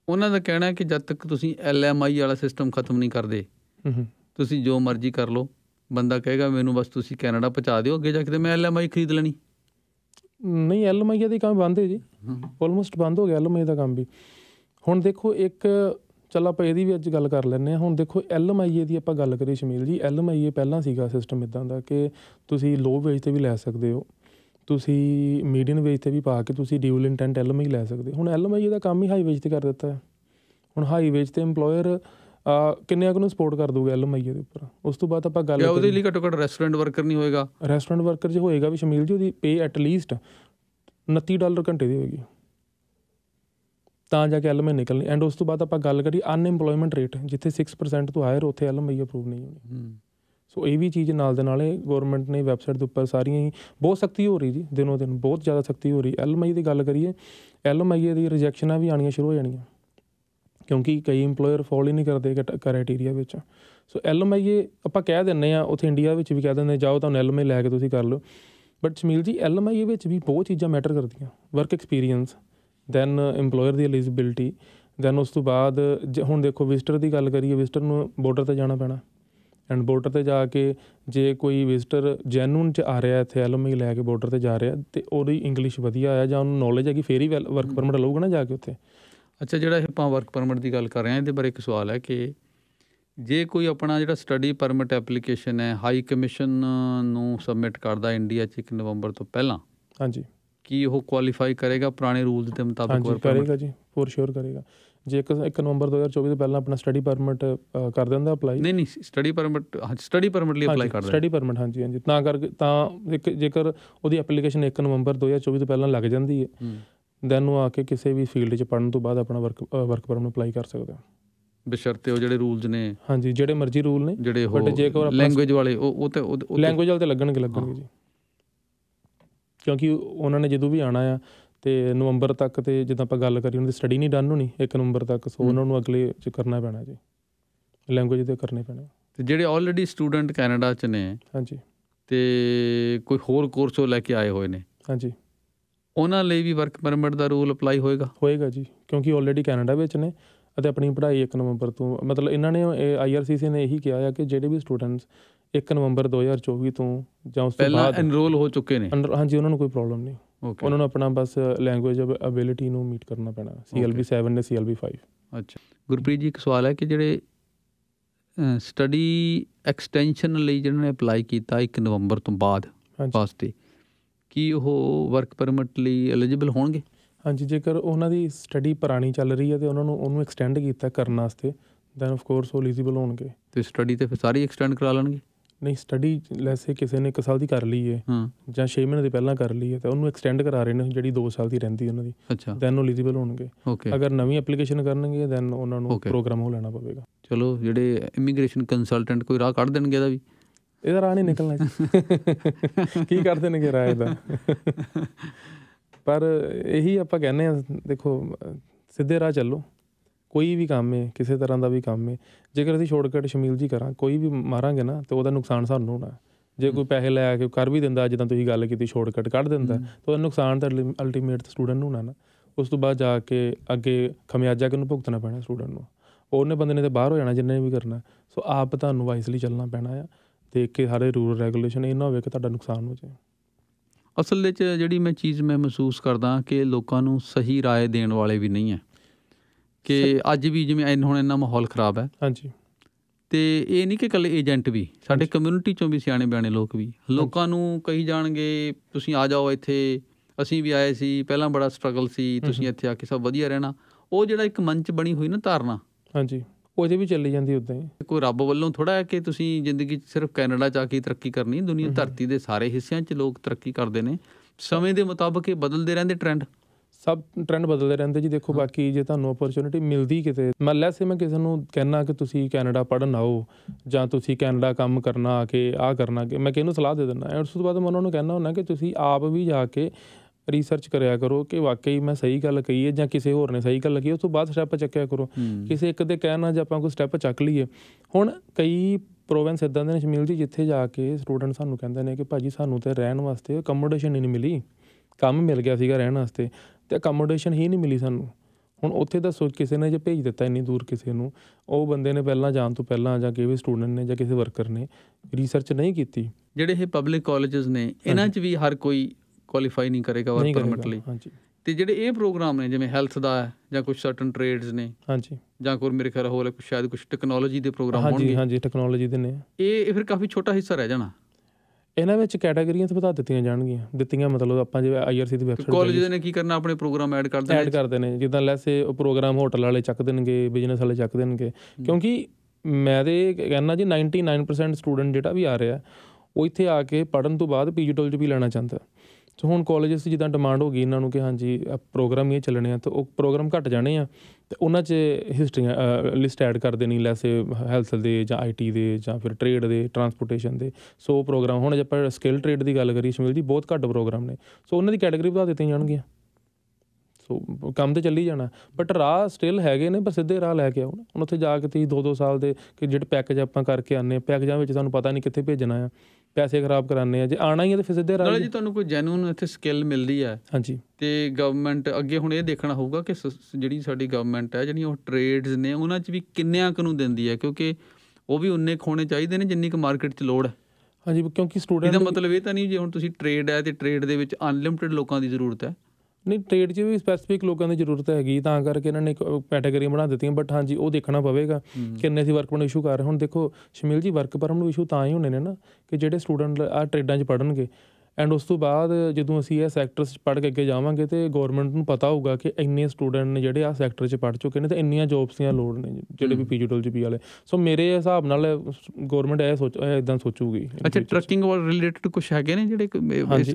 Speaker 2: ਉਹਨਾਂ ਦਾ ਕਹਿਣਾ ਹੈ ਕਿ ਜਦ ਤੱਕ ਤੁਸੀਂ ਐਲਐਮਆਈ ਵਾਲਾ ਸਿਸਟਮ ਖਤਮ ਨਹੀਂ ਕਰਦੇ ਤੁਸੀਂ ਜੋ ਮਰਜ਼ੀ ਕਰ ਲਓ ਬੰਦਾ ਕਹੇਗਾ ਮੈਨੂੰ ਬਸ ਤੁਸੀਂ ਕੈਨੇਡਾ ਪਹੁੰਚਾ ਦਿਓ ਅੱਗੇ ਜਾ ਕੇ ਮੈਂ ਐਲਐਮਆਈ ਖਰੀਦ ਲੈਣੀ
Speaker 1: ਨਹੀਂ ਐਲਐਮਆਈ ਦਾ ਕੰਮ ਬੰਦ ਹੈ ਜੀ ਆਲਮੋਸਟ ਬੰਦ ਹੋ ਗਿਆ ਐਲਐਮਆਈ ਦਾ ਕੰਮ ਵੀ ਹੁਣ ਦੇਖੋ ਇੱਕ ਚਲ ਆਪਾਂ ਇਹਦੀ ਵੀ ਅੱਜ ਗੱਲ ਕਰ ਲੈਂਦੇ ਆ ਹੁਣ ਦੇਖੋ ਆਈ ਦੀ ਆਪਾਂ ਗੱਲ ਕਰੀ ਸ਼ਮੀਲ ਜੀ ਐਲਐਮਆਈਏ ਪਹਿਲਾਂ ਸੀਗਾ ਸਿਸਟਮ ਇਦਾਂ ਦਾ ਕਿ ਤੁਸੀਂ ਲੋ ਵੇਜ ਤੇ ਵੀ ਲੈ ਸਕਦੇ ਹੋ ਤੁਸੀਂ ਮੀਡੀਅਨ ਵੇਜ 'ਤੇ ਵੀ ਪਾ ਕੇ ਤੁਸੀਂ ਡਿਊਲ ਇੰਟੈਂਟ ਐਲ ਲੈ ਸਕਦੇ ਹੁਣ ਐਲਐਮਆਈ ਦਾ ਕੰਮ ਹੀ ਹਾਈ ਵੇਜ 'ਤੇ ਕਰ ਦਿੱਤਾ ਹੈ ਹੁਣ ਹਾਈ ਵੇਜ 'ਤੇ ਏਮਪਲੋਇਰ ਕਿੰਨੇ ਕੁ ਨੂੰ ਸਪੋਰਟ ਕਰ ਦੂਗਾ ਐਲ ਦੇ ਉੱਪਰ ਉਸ ਤੋਂ
Speaker 2: ਬਾਅਦ ਆਪਾਂ ਗੱਲ ਕਰੀਏ ਉਹਦੇ ਲਈ ਘੱਟੋ ਘੱਟ ਰੈਸਟੋਰੈਂਟ ਵਰਕਰ ਨਹੀਂ ਹੋਏਗਾ
Speaker 1: ਰੈਸਟੋਰੈਂਟ ਵਰਕਰ ਜੇ ਹੋਏਗਾ ਵੀ ਸ਼ਮੀਲ ਜੀ ਉਹਦੀ ਪੇ ਐਟ ਲੀਸਟ 29 ਡਾਲਰ ਘੰਟੇ ਦੀ ਹੋਏਗੀ ਤਾਂ ਜਾ ਕੇ ਐਲਐਮਏ ਨਿਕਲਣੀ ਐਂਡ ਉਸ ਤੋਂ ਬਾਅਦ ਆਪਾਂ ਗੱਲ ਕਰੀ ਅਨਇੰਪਲੋਇਮੈਂਟ ਰੇਟ ਜਿੱਥੇ 6% ਤੋਂ ਹਾਇਰ ਉੱਥੇ ਐਲਐਮਏ ਅਪਰੂਵ ਨਹੀਂ ਹੋਣੀ ਸੋ ਇਹ ਵੀ ਚੀਜ਼ ਨਾਲ ਦੇ ਨਾਲ ਗਵਰਨਮੈਂਟ ਨੇ ਵੈਬਸਾਈਟ ਦੇ ਉੱਪਰ ਸਾਰੀਆਂ ਹੀ ਬਹੁਤ ਸਖਤੀ ਹੋ ਰਹੀ ਜੀ ਦਿਨੋ ਦਿਨ ਬਹੁਤ ਜ਼ਿਆਦਾ ਸਖਤੀ ਹੋ ਰਹੀ ਐਲਐਮਆਈ ਦੀ ਗੱਲ ਕਰੀਏ ਐਲਐਮਆਈ ਦੀ ਰਿਜੈਕਸ਼ਨਾਂ ਵੀ ਆਣੀਆਂ ਸ਼ੁਰੂ ਹੋ ਜਾਣੀਆਂ ਕਿਉਂਕਿ ਕਈ ਏਮਪਲੋਇਰ ਫੋਲ ਹੀ ਨਹੀਂ ਕਰਦੇ ਕ੍ਰਾਈਟੇਰੀਆ ਵਿੱਚ ਸੋ ਐਲਐਮਆਈ ਆਪਾਂ ਕਹਿ ਦਿੰਨੇ ਆ ਉਥੇ ਇੰਡੀਆ ਵਿੱਚ ਵੀ ਕਹਿ ਦਿੰਦੇ ਜਾਓ ਤੁਹਾਨੂੰ ਐਲਐਮਆਈ ਲੈ ਕੇ ਤੁਸੀਂ ਕਰ ਲਓ ਬਟ ਸ਼ਮੀਲ ਜੀ ਐਲਐਮਆਈ ਵਿੱਚ ਵੀ ਬਹੁਤ ਚੀਜ਼ਾਂ ਮੈਟਰ ਕਰਦੀਆਂ ਵਰਕ ਐਕਸਪੀਰੀਅੰਸ ਦੈਨ ਏਮਪਲੋਇਰ ਦੀ ਐਲੀਜੀਬਿਲਟੀ ਦੈਨ ਉਸ ਤੋਂ ਬਾਅਦ ਹੁਣ ਦੇਖੋ ਵਿਜ਼ਟਰ ਦੀ ਗੱਲ ਕਰੀਏ ਵਿਜ਼ਟਰ ਨੂੰ ਬਾਰਡਰ ਤੇ ਜਾਣਾ ਪੈਣਾ ਐਂਡ ਬਾਰਡਰ ਤੇ ਜਾ ਕੇ ਜੇ ਕੋਈ ਵਿਜ਼ਟਰ ਜੈਨੂਨ ਚ ਆ ਰਿਹਾ ਇੱਥੇ ਐਲਮੀ ਲੈ ਕੇ ਬਾਰਡਰ ਤੇ
Speaker 2: ਜਾ ਰਿਹਾ ਤੇ ਉਹਦੀ ਇੰਗਲਿਸ਼ ਵਧੀਆ ਆ ਜਾਂ ਉਹਨੂੰ ਨੌਲੇਜ ਹੈ ਕਿ ਫੇਰ ਹੀ ਵਰਕ ਪਰਮਿਟ ਲਊਗਾ ਨਾ ਜਾ ਕੇ ਉੱਥੇ ਅੱਛਾ ਜਿਹੜਾ ਇਹ ਆਪਾਂ ਵਰਕ ਪਰਮਿਟ ਦੀ ਗੱਲ ਕਰ ਰਹੇ ਹਾਂ ਇਹਦੇ ਬਾਰੇ ਇੱਕ ਸਵਾਲ ਹੈ ਕਿ ਜੇ ਕੋਈ ਆਪਣਾ ਜਿਹੜਾ ਸਟੱਡੀ ਪਰਮਿਟ ਐਪਲੀਕੇਸ਼ਨ ਹੈ ਹਾਈ ਕਮਿਸ਼ਨ ਨੂੰ ਸਬਮਿਟ ਕਰਦਾ ਇੰਡੀਆ 'ਚ 1 ਨਵੰਬਰ ਤੋਂ ਪਹਿਲਾਂ ਹਾਂਜੀ ਕੀ ਉਹ ਕੁਆਲੀਫਾਈ ਕਰੇਗਾ ਪੁਰਾਣੇ ਰੂਲ ਦੇ ਮੁਤਾਬਕ ਹਾਂਜੀ ਕਰੇਗਾ
Speaker 1: ਜੀ ਫੋਰ ਸ਼ੋਰ ਕਰੇਗਾ ਜੇ 1 ਨਵੰਬਰ 2024 ਤੋਂ ਪਹਿਲਾਂ ਆਪਣਾ ਸਟੱਡੀ ਪਰਮਿਟ ਕਰ ਦਿੰਦਾ ਅਪਲਾਈ ਨਹੀਂ ਨਹੀਂ ਸਟੱਡੀ ਪਰਮਿਟ ਸਟੱਡੀ ਪਰਮਿਟ ਲਈ ਅਪਲਾਈ ਕਰਦਾ ਸਟੱਡੀ ਪਰਮਿਟ ਹਾਂਜੀ ਹਾਂਜੀ ਤਾਂ ਕਰਕੇ ਤਾਂ ਇੱਕ ਜੇਕਰ ਉਹਦੀ ਐਪਲੀਕੇਸ਼ਨ 1 ਨਵੰਬਰ 2024 ਤੋਂ ਪਹਿਲਾਂ ਲੱਗ ਜਾਂਦੀ ਹੈ ਦੈਨ ਉਹ ਆ ਕੇ ਕਿਸੇ ਵੀ ਫੀਲਡ 'ਚ ਪੜਨ ਤੋਂ ਬਾਅਦ ਆਪਣਾ ਵਰਕ ਵਰਕ ਪਰਮਿਟ ਅਪਲਾਈ ਕਰ ਸਕਦਾ
Speaker 2: ਬਸ਼ਰਤੇ ਉਹ ਜਿਹੜੇ ਰੂਲਸ ਨੇ ਹਾਂਜੀ ਜਿਹੜੇ ਮਰਜ਼ੀ ਰੂਲ ਨੇ ਜਿਹੜੇ ਬਟ ਜੇਕਰ ਲੈਂਗੁਏਜ ਵਾਲੇ ਉਹ ਉਹ ਤੇ ਲੈਂਗੁਏਜ ਵਾਲੇ ਤੇ ਲੱਗਣਗੇ ਲੱਗਣਗੇ
Speaker 1: ਜੀ ਕਿਉਂਕਿ ਉਹਨਾਂ ਨੇ ਜਦੋਂ ਵੀ ਆਣਾ ਆ ਤੇ ਨਵੰਬਰ ਤੱਕ ਤੇ ਜਿੱਦਾਂ ਆਪਾਂ ਗੱਲ ਕਰੀ ਉਹਨਾਂ ਦੀ ਸਟੱਡੀ ਨਹੀਂ ਡਨ ਹੋਣੀ 1 ਨਵੰਬਰ ਤੱਕ ਸੋ ਉਹਨਾਂ ਨੂੰ ਅਗਲੇ ਚ ਕਰਨਾ ਪੈਣਾ ਜੀ ਲੈਂਗੁਏਜ ਤੇ ਕਰਨੇ ਪੈਣੇ
Speaker 2: ਤੇ ਜਿਹੜੇ ਆਲਰੇਡੀ ਸਟੂਡੈਂਟ ਕੈਨੇਡਾ ਚ ਨੇ ਹਾਂਜੀ ਤੇ ਕੋਈ ਹੋਰ ਕੋਰਸ ਉਹ ਲੈ ਕੇ ਆਏ ਹੋਏ ਨੇ ਹਾਂਜੀ ਉਹਨਾਂ ਲਈ ਵੀ ਵਰਕ ਪਰਮਿਟ ਦਾ ਰੂਲ ਅਪਲਾਈ ਹੋਏਗਾ ਹੋਏਗਾ ਜੀ ਕਿਉਂਕਿ ਆਲਰੇਡੀ
Speaker 1: ਕੈਨੇਡਾ ਵਿੱਚ ਨੇ ਅਤੇ ਆਪਣੀ ਪੜ੍ਹਾਈ 1 ਨਵੰਬਰ ਤੋਂ ਮਤਲਬ ਇਹਨਾਂ ਨੇ ਆਈਆਰਸੀਸੀ ਨੇ ਇਹੀ ਕਿਹਾ ਹੈ ਕਿ ਜਿਹੜੇ ਵੀ ਸਟੂਡੈਂਟਸ 1 ਨਵੰਬਰ 2024 ਤੋਂ ਜਾਂ ਉਸ ਤੋਂ ਬਾਅਦ ਪਹਿਲਾਂ
Speaker 2: ਐਨਰੋਲ ਹੋ ਚੁੱਕੇ ਨੇ
Speaker 1: ਹਾਂਜੀ ਉਹਨਾਂ ਨੂੰ ਕੋਈ ਪ੍ਰੋਬਲਮ ਨਹੀਂ ਉਹਨਾਂ ਨੂੰ ਆਪਣਾ ਬਸ ਲੈਂਗੁਏਜ ਅਬਿਲਿਟੀ ਨੂੰ ਮੀਟ ਕਰਨਾ ਪੈਣਾ CLB
Speaker 2: 7 ਨੇ CLB 5 ਅੱਛਾ ਗੁਰਪ੍ਰੀਤ ਜੀ ਇੱਕ ਸਵਾਲ ਹੈ ਕਿ ਜਿਹੜੇ ਸਟੱਡੀ ਐਕਸਟੈਂਸ਼ਨ ਲਈ ਜਿਹਨਾਂ ਨੇ ਅਪਲਾਈ ਕੀਤਾ 1 ਨਵੰਬਰ ਤੋਂ ਬਾਅਦ ਵਾਸਤੇ ਕੀ ਉਹ ਵਰਕ ਪਰਮਿਟ ਲਈ ਐਲੀਜੀਬਲ ਹੋਣਗੇ ਹਾਂਜੀ ਜੇਕਰ ਉਹਨਾਂ ਦੀ ਸਟੱਡੀ ਪੁਰਾਣੀ ਚੱਲ
Speaker 1: ਰਹੀ ਹੈ ਤੇ ਉਹਨਾਂ ਨੂੰ ਉਹਨੂੰ ਐਕਸਟੈਂਡ ਕੀਤਾ ਕਰਨ ਵਾਸਤੇ ਦੈਨ ਆਫ ਕੋਰਸ ਉਹ ਐਲੀਜੀਬਲ ਹੋਣਗੇ
Speaker 2: ਤੇ ਸਟੱਡੀ ਤੇ ਫਿਰ ਸਾਰੀ ਐਕਸਟੈਂਡ ਕਰਾ ਲੈਣਗੇ
Speaker 1: ਨਹੀਂ ਸਟੱਡੀ ਲੈਸੇ ਕਿਸੇ ਨੇ 1 ਸਾਲ ਦੀ ਕਰ ਲਈ ਏ ਜਾਂ 6 ਮਹੀਨੇ ਦੀ ਪਹਿਲਾਂ ਕਰ ਲਈ ਏ ਤੇ ਉਹਨੂੰ ਐਕਸਟੈਂਡ ਕਰਾ ਰਹੇ ਨੇ ਜਿਹੜੀ 2 ਸਾਲ ਦੀ ਰਹਿੰਦੀ ਉਹਨਾਂ ਦੀ ਦੈਨ ਉਹ ਐਲੀਜੀਬਲ ਹੋਣਗੇ ਅਗਰ ਨਵੀਂ ਐਪਲੀਕੇਸ਼ਨ ਕਰਨਗੇ ਦੈਨ ਉਹਨਾਂ ਨੂੰ ਪ੍ਰੋਗਰਾਮ ਹੋ ਲੈਣਾ ਪਵੇਗਾ
Speaker 2: ਚਲੋ ਜਿਹੜੇ ਇਮੀਗ੍ਰੇਸ਼ਨ ਕੰਸਲਟੈਂਟ ਕੋਈ ਰਾਹ ਕੱਢ ਦੇਣਗੇ ਇਹਦਾ ਵੀ
Speaker 1: ਇਹਦਾ ਰਾਹ ਨਹੀਂ ਨਿਕਲਣਾ
Speaker 2: ਕੀ ਕਰਦੇ ਨੇਗੇ ਰਾਹ ਇਹਦਾ
Speaker 1: ਪਰ ਇਹੀ ਆਪਾਂ ਕਹਿੰਦੇ ਆ ਦੇਖੋ ਸਿੱਧੇ ਰਾਹ ਚੱਲੋ ਕੋਈ ਵੀ ਕੰਮ ਹੈ ਕਿਸੇ ਤਰ੍ਹਾਂ ਦਾ ਵੀ ਕੰਮ ਹੈ ਜੇਕਰ ਅਸੀਂ ਸ਼ਾਰਟਕਟ ਸ਼ਮੀਲ ਜੀ ਕਰਾਂ ਕੋਈ ਵੀ ਮਾਰਾਂਗੇ ਨਾ ਤੇ ਉਹਦਾ ਨੁਕਸਾਨ ਸਾਨੂੰ ਹੋਣਾ ਜੇ ਕੋਈ ਪੈਸੇ ਲੈ ਕੇ ਕਰ ਵੀ ਦਿੰਦਾ ਜਿੱਦਾਂ ਤੁਸੀਂ ਗੱਲ ਕੀਤੀ ਸ਼ਾਰਟਕਟ ਕੱਢ ਦਿੰਦਾ ਤਾਂ ਉਹਦਾ ਨੁਕਸਾਨ ਤਾਂ ਅਲਟੀਮੇਟ ਸਟੂਡੈਂਟ ਨੂੰ ਹੋਣਾ ਨਾ ਉਸ ਤੋਂ ਬਾਅਦ ਜਾ ਕੇ ਅੱਗੇ ਖਮਿਆਜਾ ਕਿਨੂੰ ਭੁਗਤਣਾ ਪੈਣਾ ਸਟੂਡੈਂਟ ਨੂੰ ਉਹਨੇ ਬੰਦੇ ਨੇ ਤੇ ਬਾਹਰ ਹੋ ਜਾਣਾ ਜਿੰਨੇ ਵੀ ਕਰਨਾ ਸੋ ਆਪ ਤੁਹਾਨੂੰ ਵਾਈਸਲੀ ਚੱਲਣਾ ਪੈਣਾ ਆ ਦੇਖ ਕੇ ਸਾਰੇ ਰੂਲ ਰੈਗੂਲੇਸ਼ਨ ਇਹਨਾਂ ਹੋਵੇ ਕਿ ਤੁਹਾਡਾ ਨੁਕਸਾਨ ਹੋ ਜਾਏ
Speaker 2: ਅਸਲ ਵਿੱਚ ਜਿਹੜੀ ਮੈਂ ਚੀਜ਼ ਮੈਂ ਮਹਿਸੂਸ ਕਰਦਾ ਕਿ ਲੋਕਾਂ ਨੂੰ ਸਹੀ رائے ਦੇਣ ਵਾਲੇ ਵੀ ਨਹੀਂ ਹੈ ਕਿ ਅੱਜ ਵੀ ਜਿਵੇਂ ਹੁਣ ਇੰਨਾ ਮਾਹੌਲ ਖਰਾਬ ਹੈ ਹਾਂਜੀ ਤੇ ਇਹ ਨਹੀਂ ਕਿ ਕੱਲੇ ਏਜੰਟ ਵੀ ਸਾਡੇ ਕਮਿਊਨਿਟੀ ਚੋਂ ਵੀ ਸਿਆਣੇ ਬਿਆਣੇ ਲੋਕ ਵੀ ਲੋਕਾਂ ਨੂੰ ਕਹੀ ਜਾਣਗੇ ਤੁਸੀਂ ਆ ਜਾਓ ਇੱਥੇ ਅਸੀਂ ਵੀ ਆਏ ਸੀ ਪਹਿਲਾਂ ਬੜਾ ਸਟਰਗਲ ਸੀ ਤੁਸੀਂ ਇੱਥੇ ਆ ਕੇ ਸਭ ਵਧੀਆ ਰਹਿਣਾ ਉਹ ਜਿਹੜਾ ਇੱਕ ਮਨ ਚ ਬਣੀ ਹੋਈ ਨਾ ਧਾਰਨਾ ਹਾਂਜੀ ਉਹਦੇ ਵੀ ਚੱਲੀ ਜਾਂਦੀ ਉਦਾਂ ਹੀ ਕੋਈ ਰੱਬ ਵੱਲੋਂ ਥੋੜਾ ਹੈ ਕਿ ਤੁਸੀਂ ਜ਼ਿੰਦਗੀ ਚ ਸਿਰਫ ਕੈਨੇਡਾ ਚ ਆ ਕੇ ਤਰੱਕੀ ਕਰਨੀ ਦੁਨੀਆ ਧਰਤੀ ਦੇ ਸਾਰੇ ਹਿੱਸਿਆਂ ਚ ਲੋਕ ਤਰੱਕੀ ਕਰਦੇ ਨੇ ਸਮੇਂ ਦੇ ਮੁਤਾਬਕ ਇਹ ਬਦਲਦੇ ਰਹਿੰਦੇ ਟ੍ਰੈਂਡ ਸਭ ਟ੍ਰੈਂਡ ਬਦਲਦੇ ਰਹਿੰਦੇ ਜੀ ਦੇਖੋ ਬਾਕੀ ਜੇ ਤੁਹਾਨੂੰ
Speaker 1: ਓਪਰਚ्युनिटी ਮਿਲਦੀ ਕਿਤੇ ਮੈਂ ਸੇ ਮੈਂ ਕਿਸੇ ਨੂੰ ਕਹਿਣਾ ਕਿ ਤੁਸੀਂ ਕੈਨੇਡਾ ਪੜਨ ਆਓ ਜਾਂ ਤੁਸੀਂ ਕੈਨੇਡਾ ਕੰਮ ਕਰਨਾ ਆ ਕੇ ਆ ਕਰਨਾ ਕਿ ਮੈਂ ਕਿਹਨੂੰ ਸਲਾਹ ਦੇ ਦਿੰਦਾ ਉਸ ਤੋਂ ਬਾਅਦ ਮੈਂ ਉਹਨਾਂ ਨੂੰ ਕਹਿਣਾ ਹੁੰਦਾ ਕਿ ਤੁਸੀਂ ਆਪ ਵੀ ਜਾ ਕੇ ਰਿਸਰਚ ਕਰਿਆ ਕਰੋ ਕਿ ਵਾਕਈ ਮੈਂ ਸਹੀ ਗੱਲ ਕਹੀ ਹੈ ਜਾਂ ਕਿਸੇ ਹੋਰ ਨੇ ਸਹੀ ਗੱਲ ਕਹੀ ਉਸ ਤੋਂ ਬਾਅਦ ਸਟੈਪ ਚੱਕਿਆ ਕਰੋ ਕਿਸੇ ਇੱਕ ਦੇ ਕਹਿਣਾ ਜੇ ਆਪਾਂ ਕੋਈ ਸਟੈਪ ਚੱਕ ਲਈਏ ਹੁਣ ਕਈ ਪ੍ਰੋਵਿੰਸ ਇਦਾਂ ਦੇ ਨੇ ਸ਼ਮਿਲ ਜੀ ਜਿੱਥੇ ਜਾ ਕੇ ਸਟੂਡੈਂਟ ਸਾਨੂੰ ਕਹਿੰਦੇ ਨੇ ਕਿ ਭਾਜੀ ਸਾਨੂੰ ਤੇ ਰਹਿਣ ਵਾਸਤੇ ਅਕਮੋਡੇਸ਼ਨ ਨਹੀਂ ਮਿਲੀ ਕੰਮ ਮਿਲ ਗਿਆ ਸੀਗਾ ਰਹਿਣ ਵਾਸਤੇ ਤੇ ਅਕਮੋਡੇਸ਼ਨ ਹੀ ਨਹੀਂ ਮਿਲੀ ਸਾਨੂੰ ਹੁਣ ਉੱਥੇ ਦਾ ਸੋਚ ਕਿਸੇ ਨੇ ਜੇ ਭੇਜ ਦਿੱਤਾ ਇੰਨੀ ਦੂਰ ਕਿਸੇ ਨੂੰ ਉਹ ਬੰਦੇ ਨੇ ਪਹਿਲਾਂ ਜਾਣ ਤੋਂ ਪਹਿਲਾਂ ਜਾਂ ਕਿਸੇ ਸਟੂਡੈਂਟ ਨੇ ਜਾਂ ਕਿਸੇ ਵਰਕਰ ਨੇ ਰਿਸਰਚ ਨਹੀਂ ਕੀਤੀ
Speaker 2: ਜਿਹੜੇ ਇਹ ਪਬਲਿਕ ਕਾਲਜਸ ਨੇ ਇਹਨਾਂ 'ਚ ਵੀ ਹਰ ਕੋਈ ਕੁਆਲੀਫਾਈ ਨਹੀਂ ਕਰੇਗਾ ਵਰਕ ਪਰਮਿਟ ਲਈ ਹਾਂਜੀ ਤੇ ਜਿਹੜੇ ਇਹ ਪ੍ਰੋਗਰਾਮ ਨੇ ਜਿਵੇਂ ਹੈਲਥ ਦਾ ਜਾਂ ਕੁਝ ਸਰਟਨ ਟ੍ਰੇਡਸ ਨੇ ਹਾਂਜੀ ਜਾਂ ਕੋਈ ਮੇਰੇ ਖਿਆਲ ਹੋਰ ਕੁਝ ਸ਼ਾਇਦ ਕੁਝ ਟੈਕਨੋਲੋਜੀ ਦੇ ਪ੍ਰੋਗਰਾਮ ਹੋਣਗੇ ਹਾਂਜੀ ਹਾਂਜੀ ਟੈਕਨੋਲੋਜੀ ਦੇ ਨੇ ਇਹ ਫਿਰ ਕਾਫੀ ਛੋਟਾ ਹਿੱਸਾ ਰਹਿ ਜਾਣਾ
Speaker 1: ਇਹਨਾਂ ਵਿੱਚ ਕੈਟਾਗਰੀਆਂ ਤੇ ਬਤਾ ਦਿੱਤੀਆਂ ਜਾਣਗੀਆਂ ਦਿੱਤੀਆਂ ਮਤਲਬ ਆਪਾਂ ਜਿਵੇਂ ਆਈਆਰਸੀ ਦੀ ਵੈਬਸਾਈਟ ਕਾਲਜ
Speaker 2: ਨੇ ਕੀ ਕਰਨਾ ਆਪਣੇ ਪ੍ਰੋਗਰਾਮ ਐਡ ਕਰਦੇ ਨੇ ਐਡ ਕਰਦੇ ਨੇ ਜਿੱਦਾਂ ਲੈਸੇ ਉਹ ਪ੍ਰੋਗਰਾਮ
Speaker 1: ਹੋਟਲ ਵਾਲੇ ਚੱਕ ਦੇਣਗੇ ਬਿਜ਼ਨਸ ਵਾਲੇ ਚੱਕ ਦੇਣਗੇ ਕਿਉਂਕਿ ਮੈਂ ਤੇ ਕਹਿੰਦਾ ਜੀ 99% ਸਟੂਡੈਂਟ ਜਿਹੜਾ ਵੀ ਆ ਰਿਹਾ ਉਹ ਇੱਥੇ ਆ ਕੇ ਪੜਨ ਤੋਂ ਬਾਅਦ ਪੀਜੀ ਟੋਲ ਵੀ ਲੈਣਾ ਚਾਹੁੰਦਾ ਸੋ ਹੁਣ ਕਾਲਜਸ ਜਿੱਦਾਂ ਡਿਮਾਂਡ ਹੋ ਗਈ ਇਹਨਾਂ ਨੂੰ ਕਿ ਹਾਂਜੀ ਪ੍ਰੋਗਰਾਮ ਇਹ ਚੱਲਣੇ ਆ ਤਾਂ ਉਹ ਪ੍ਰੋਗਰਾਮ ਘਟ ਜਾਣੇ ਆ ਤੇ ਉਹਨਾਂ 'ਚ ਹਿਸਟਰੀ ਲਿਸਟ ਐਡ ਕਰ ਦੇਣੀ ਲੈਸੇ ਹੈਲਥ ਦੇ ਜਾਂ ਆਈਟੀ ਦੇ ਜਾਂ ਫਿਰ ਟ੍ਰੇਡ ਦੇ ਟਰਾਂਸਪੋਰਟੇਸ਼ਨ ਦੇ ਸੋ ਪ੍ਰੋਗਰਾਮ ਹੁਣ ਜੇ ਆਪਾਂ ਸਕਿੱਲ ਟ੍ਰੇਡ ਦੀ ਗੱਲ ਕਰੀ ਸ਼ਮਿਲ ਜੀ ਬਹੁਤ ਘੱਟ ਪ੍ਰੋਗਰਾਮ ਨੇ ਸੋ ਉਹਨਾਂ ਦੀ ਕੈਟਾਗਰੀ ਵਧਾ ਦਿੱਤੀਆਂ ਜਾਣਗੀਆਂ ਸੋ ਕੰਮ ਤੇ ਚੱਲੀ ਜਾਣਾ ਬਟ ਰਾਹ ਸਟਿਲ ਹੈਗੇ ਨੇ ਪਰ ਸਿੱਧੇ ਰਾਹ ਲੈ ਕੇ ਆਉਣ ਹੁਣ ਉੱਥੇ ਜਾ ਕੇ ਤੀ 2-2 ਸਾਲ ਦੇ ਕਿ ਜਿਹੜੇ ਪੈਕੇਜ ਆਪਾਂ ਕਰਕੇ ਆਨੇ ਪੈਕੇਜਾਂ ਵਿੱਚ ਤੁਹਾਨੂੰ ਪਤਾ ਨਹੀਂ ਕਿੱਥੇ ਭੇਜਣਾ ਆ ਪੈਸੇ ਖਰਾਬ ਕਰਾਨੇ ਆ ਜੇ ਆਣਾ ਹੀ ਆ ਤੇ ਫਿਰ ਸਿੱਧੇ ਰਾਹ ਨਾਲ ਜੀ
Speaker 2: ਤੁਹਾਨੂੰ ਕੋਈ ਜੈਨੂਨ ਇੱਥੇ ਸਕਿੱਲ ਮਿਲਦੀ ਆ ਹਾਂਜੀ ਤੇ ਗਵਰਨਮੈਂਟ ਅੱਗੇ ਹੁਣ ਇਹ ਦੇਖਣਾ ਹੋਊਗਾ ਕਿ ਜਿਹੜੀ ਸਾਡੀ ਗਵਰਨਮੈਂਟ ਹੈ ਜਿਹੜੀਆਂ ਉਹ ਟ੍ਰੇਡਸ ਨੇ ਉਹਨਾਂ 'ਚ ਵੀ ਕਿੰਨਿਆਂ ਕੁ ਨੂੰ ਦਿੰਦੀ ਆ ਕਿਉਂਕਿ ਉਹ ਵੀ ਉਨੇ ਖੋਣੇ ਚਾਹੀਦੇ ਨੇ ਜਿੰਨੀ ਕੁ ਮਾਰਕੀਟ 'ਚ ਲੋੜ ਹੈ
Speaker 1: ਹਾਂਜੀ ਕਿਉਂਕਿ ਸਟੂਡੈਂਟ ਇਹਦਾ
Speaker 2: ਮਤਲਬ ਇਹ ਤਾਂ ਨਹੀਂ ਜੇ ਹੁਣ ਤੁਸੀਂ ਟ੍ਰੇਡ ਹੈ ਤੇ ਟ੍ਰੇਡ ਦੇ ਵਿੱਚ ਅਨਲਿਮਿਟਿਡ ਲੋਕਾਂ ਦੀ ਜ਼ਰੂਰਤ ਹੈ
Speaker 1: ਨਹੀਂ ਟ੍ਰੇਡ 'ਚ ਵੀ ਸਪੈਸੀਫਿਕ ਲੋਕਾਂ ਦੀ ਜ਼ਰੂਰਤ ਹੈਗੀ ਤਾਂ ਕਰਕੇ ਇਹਨਾਂ ਨੇ ਇੱਕ ਕੈਟਾਗਰੀ ਬਣਾ ਦਿੱਤੀਆਂ ਬਟ ਹਾਂਜੀ ਉਹ ਦੇਖਣਾ ਪਵੇਗਾ ਕਿੰਨੇ ਸੀ ਵਰਕ ਪਰਮਿਟ ਇਸ਼ੂ ਕਰ ਰਹੇ ਹੁਣ ਦੇਖੋ ਸ਼ਮੀਲ ਜੀ ਵਰਕ ਪਰਮਿਟ ਇਸ਼ੂ ਤਾਂ ਹੀ ਹੋਣੇ ਨੇ ਨਾ ਕਿ ਜਿਹੜੇ ਸਟੂਡੈਂਟ ਆ ਟ੍ਰੇਡਾਂ 'ਚ ਪੜਨਗੇ ਐਂਡ ਉਸ ਤੋਂ ਬਾਅਦ ਜਦੋਂ ਅਸੀਂ ਇਹ ਸੈਕਟਰਸ 'ਚ ਪੜ੍ਹ ਕੇ ਅੱਗੇ ਜਾਵਾਂਗੇ ਤੇ ਗਵਰਨਮੈਂਟ ਨੂੰ ਪਤਾ ਹੋਊਗਾ ਕਿ ਇੰਨੇ ਸਟੂਡੈਂਟ ਨੇ ਜਿਹੜੇ ਆ ਸੈਕਟਰ 'ਚ ਪੜ੍ਹ ਚੁੱਕੇ ਨੇ ਤੇ ਇੰਨੀਆਂ ਜੌਬਸ ਦੀਆਂ ਲੋੜ ਨੇ ਜਿਹੜੇ ਵੀ ਪੀਜੀਡਬਲਯੂਪੀ ਵਾਲੇ ਸੋ ਮੇਰੇ ਹਿਸਾਬ ਨਾਲ ਗਵਰਨਮੈਂਟ
Speaker 2: ਇਹ ਸੋਚ ਇਦਾਂ ਸੋਚੂਗੀ ਅੱਛਾ ਟਰੱਕਿੰਗ ਵਾਲ ਰਿਲੇਟਡ ਕੁਝ ਹੈਗੇ ਨੇ ਜਿਹੜੇ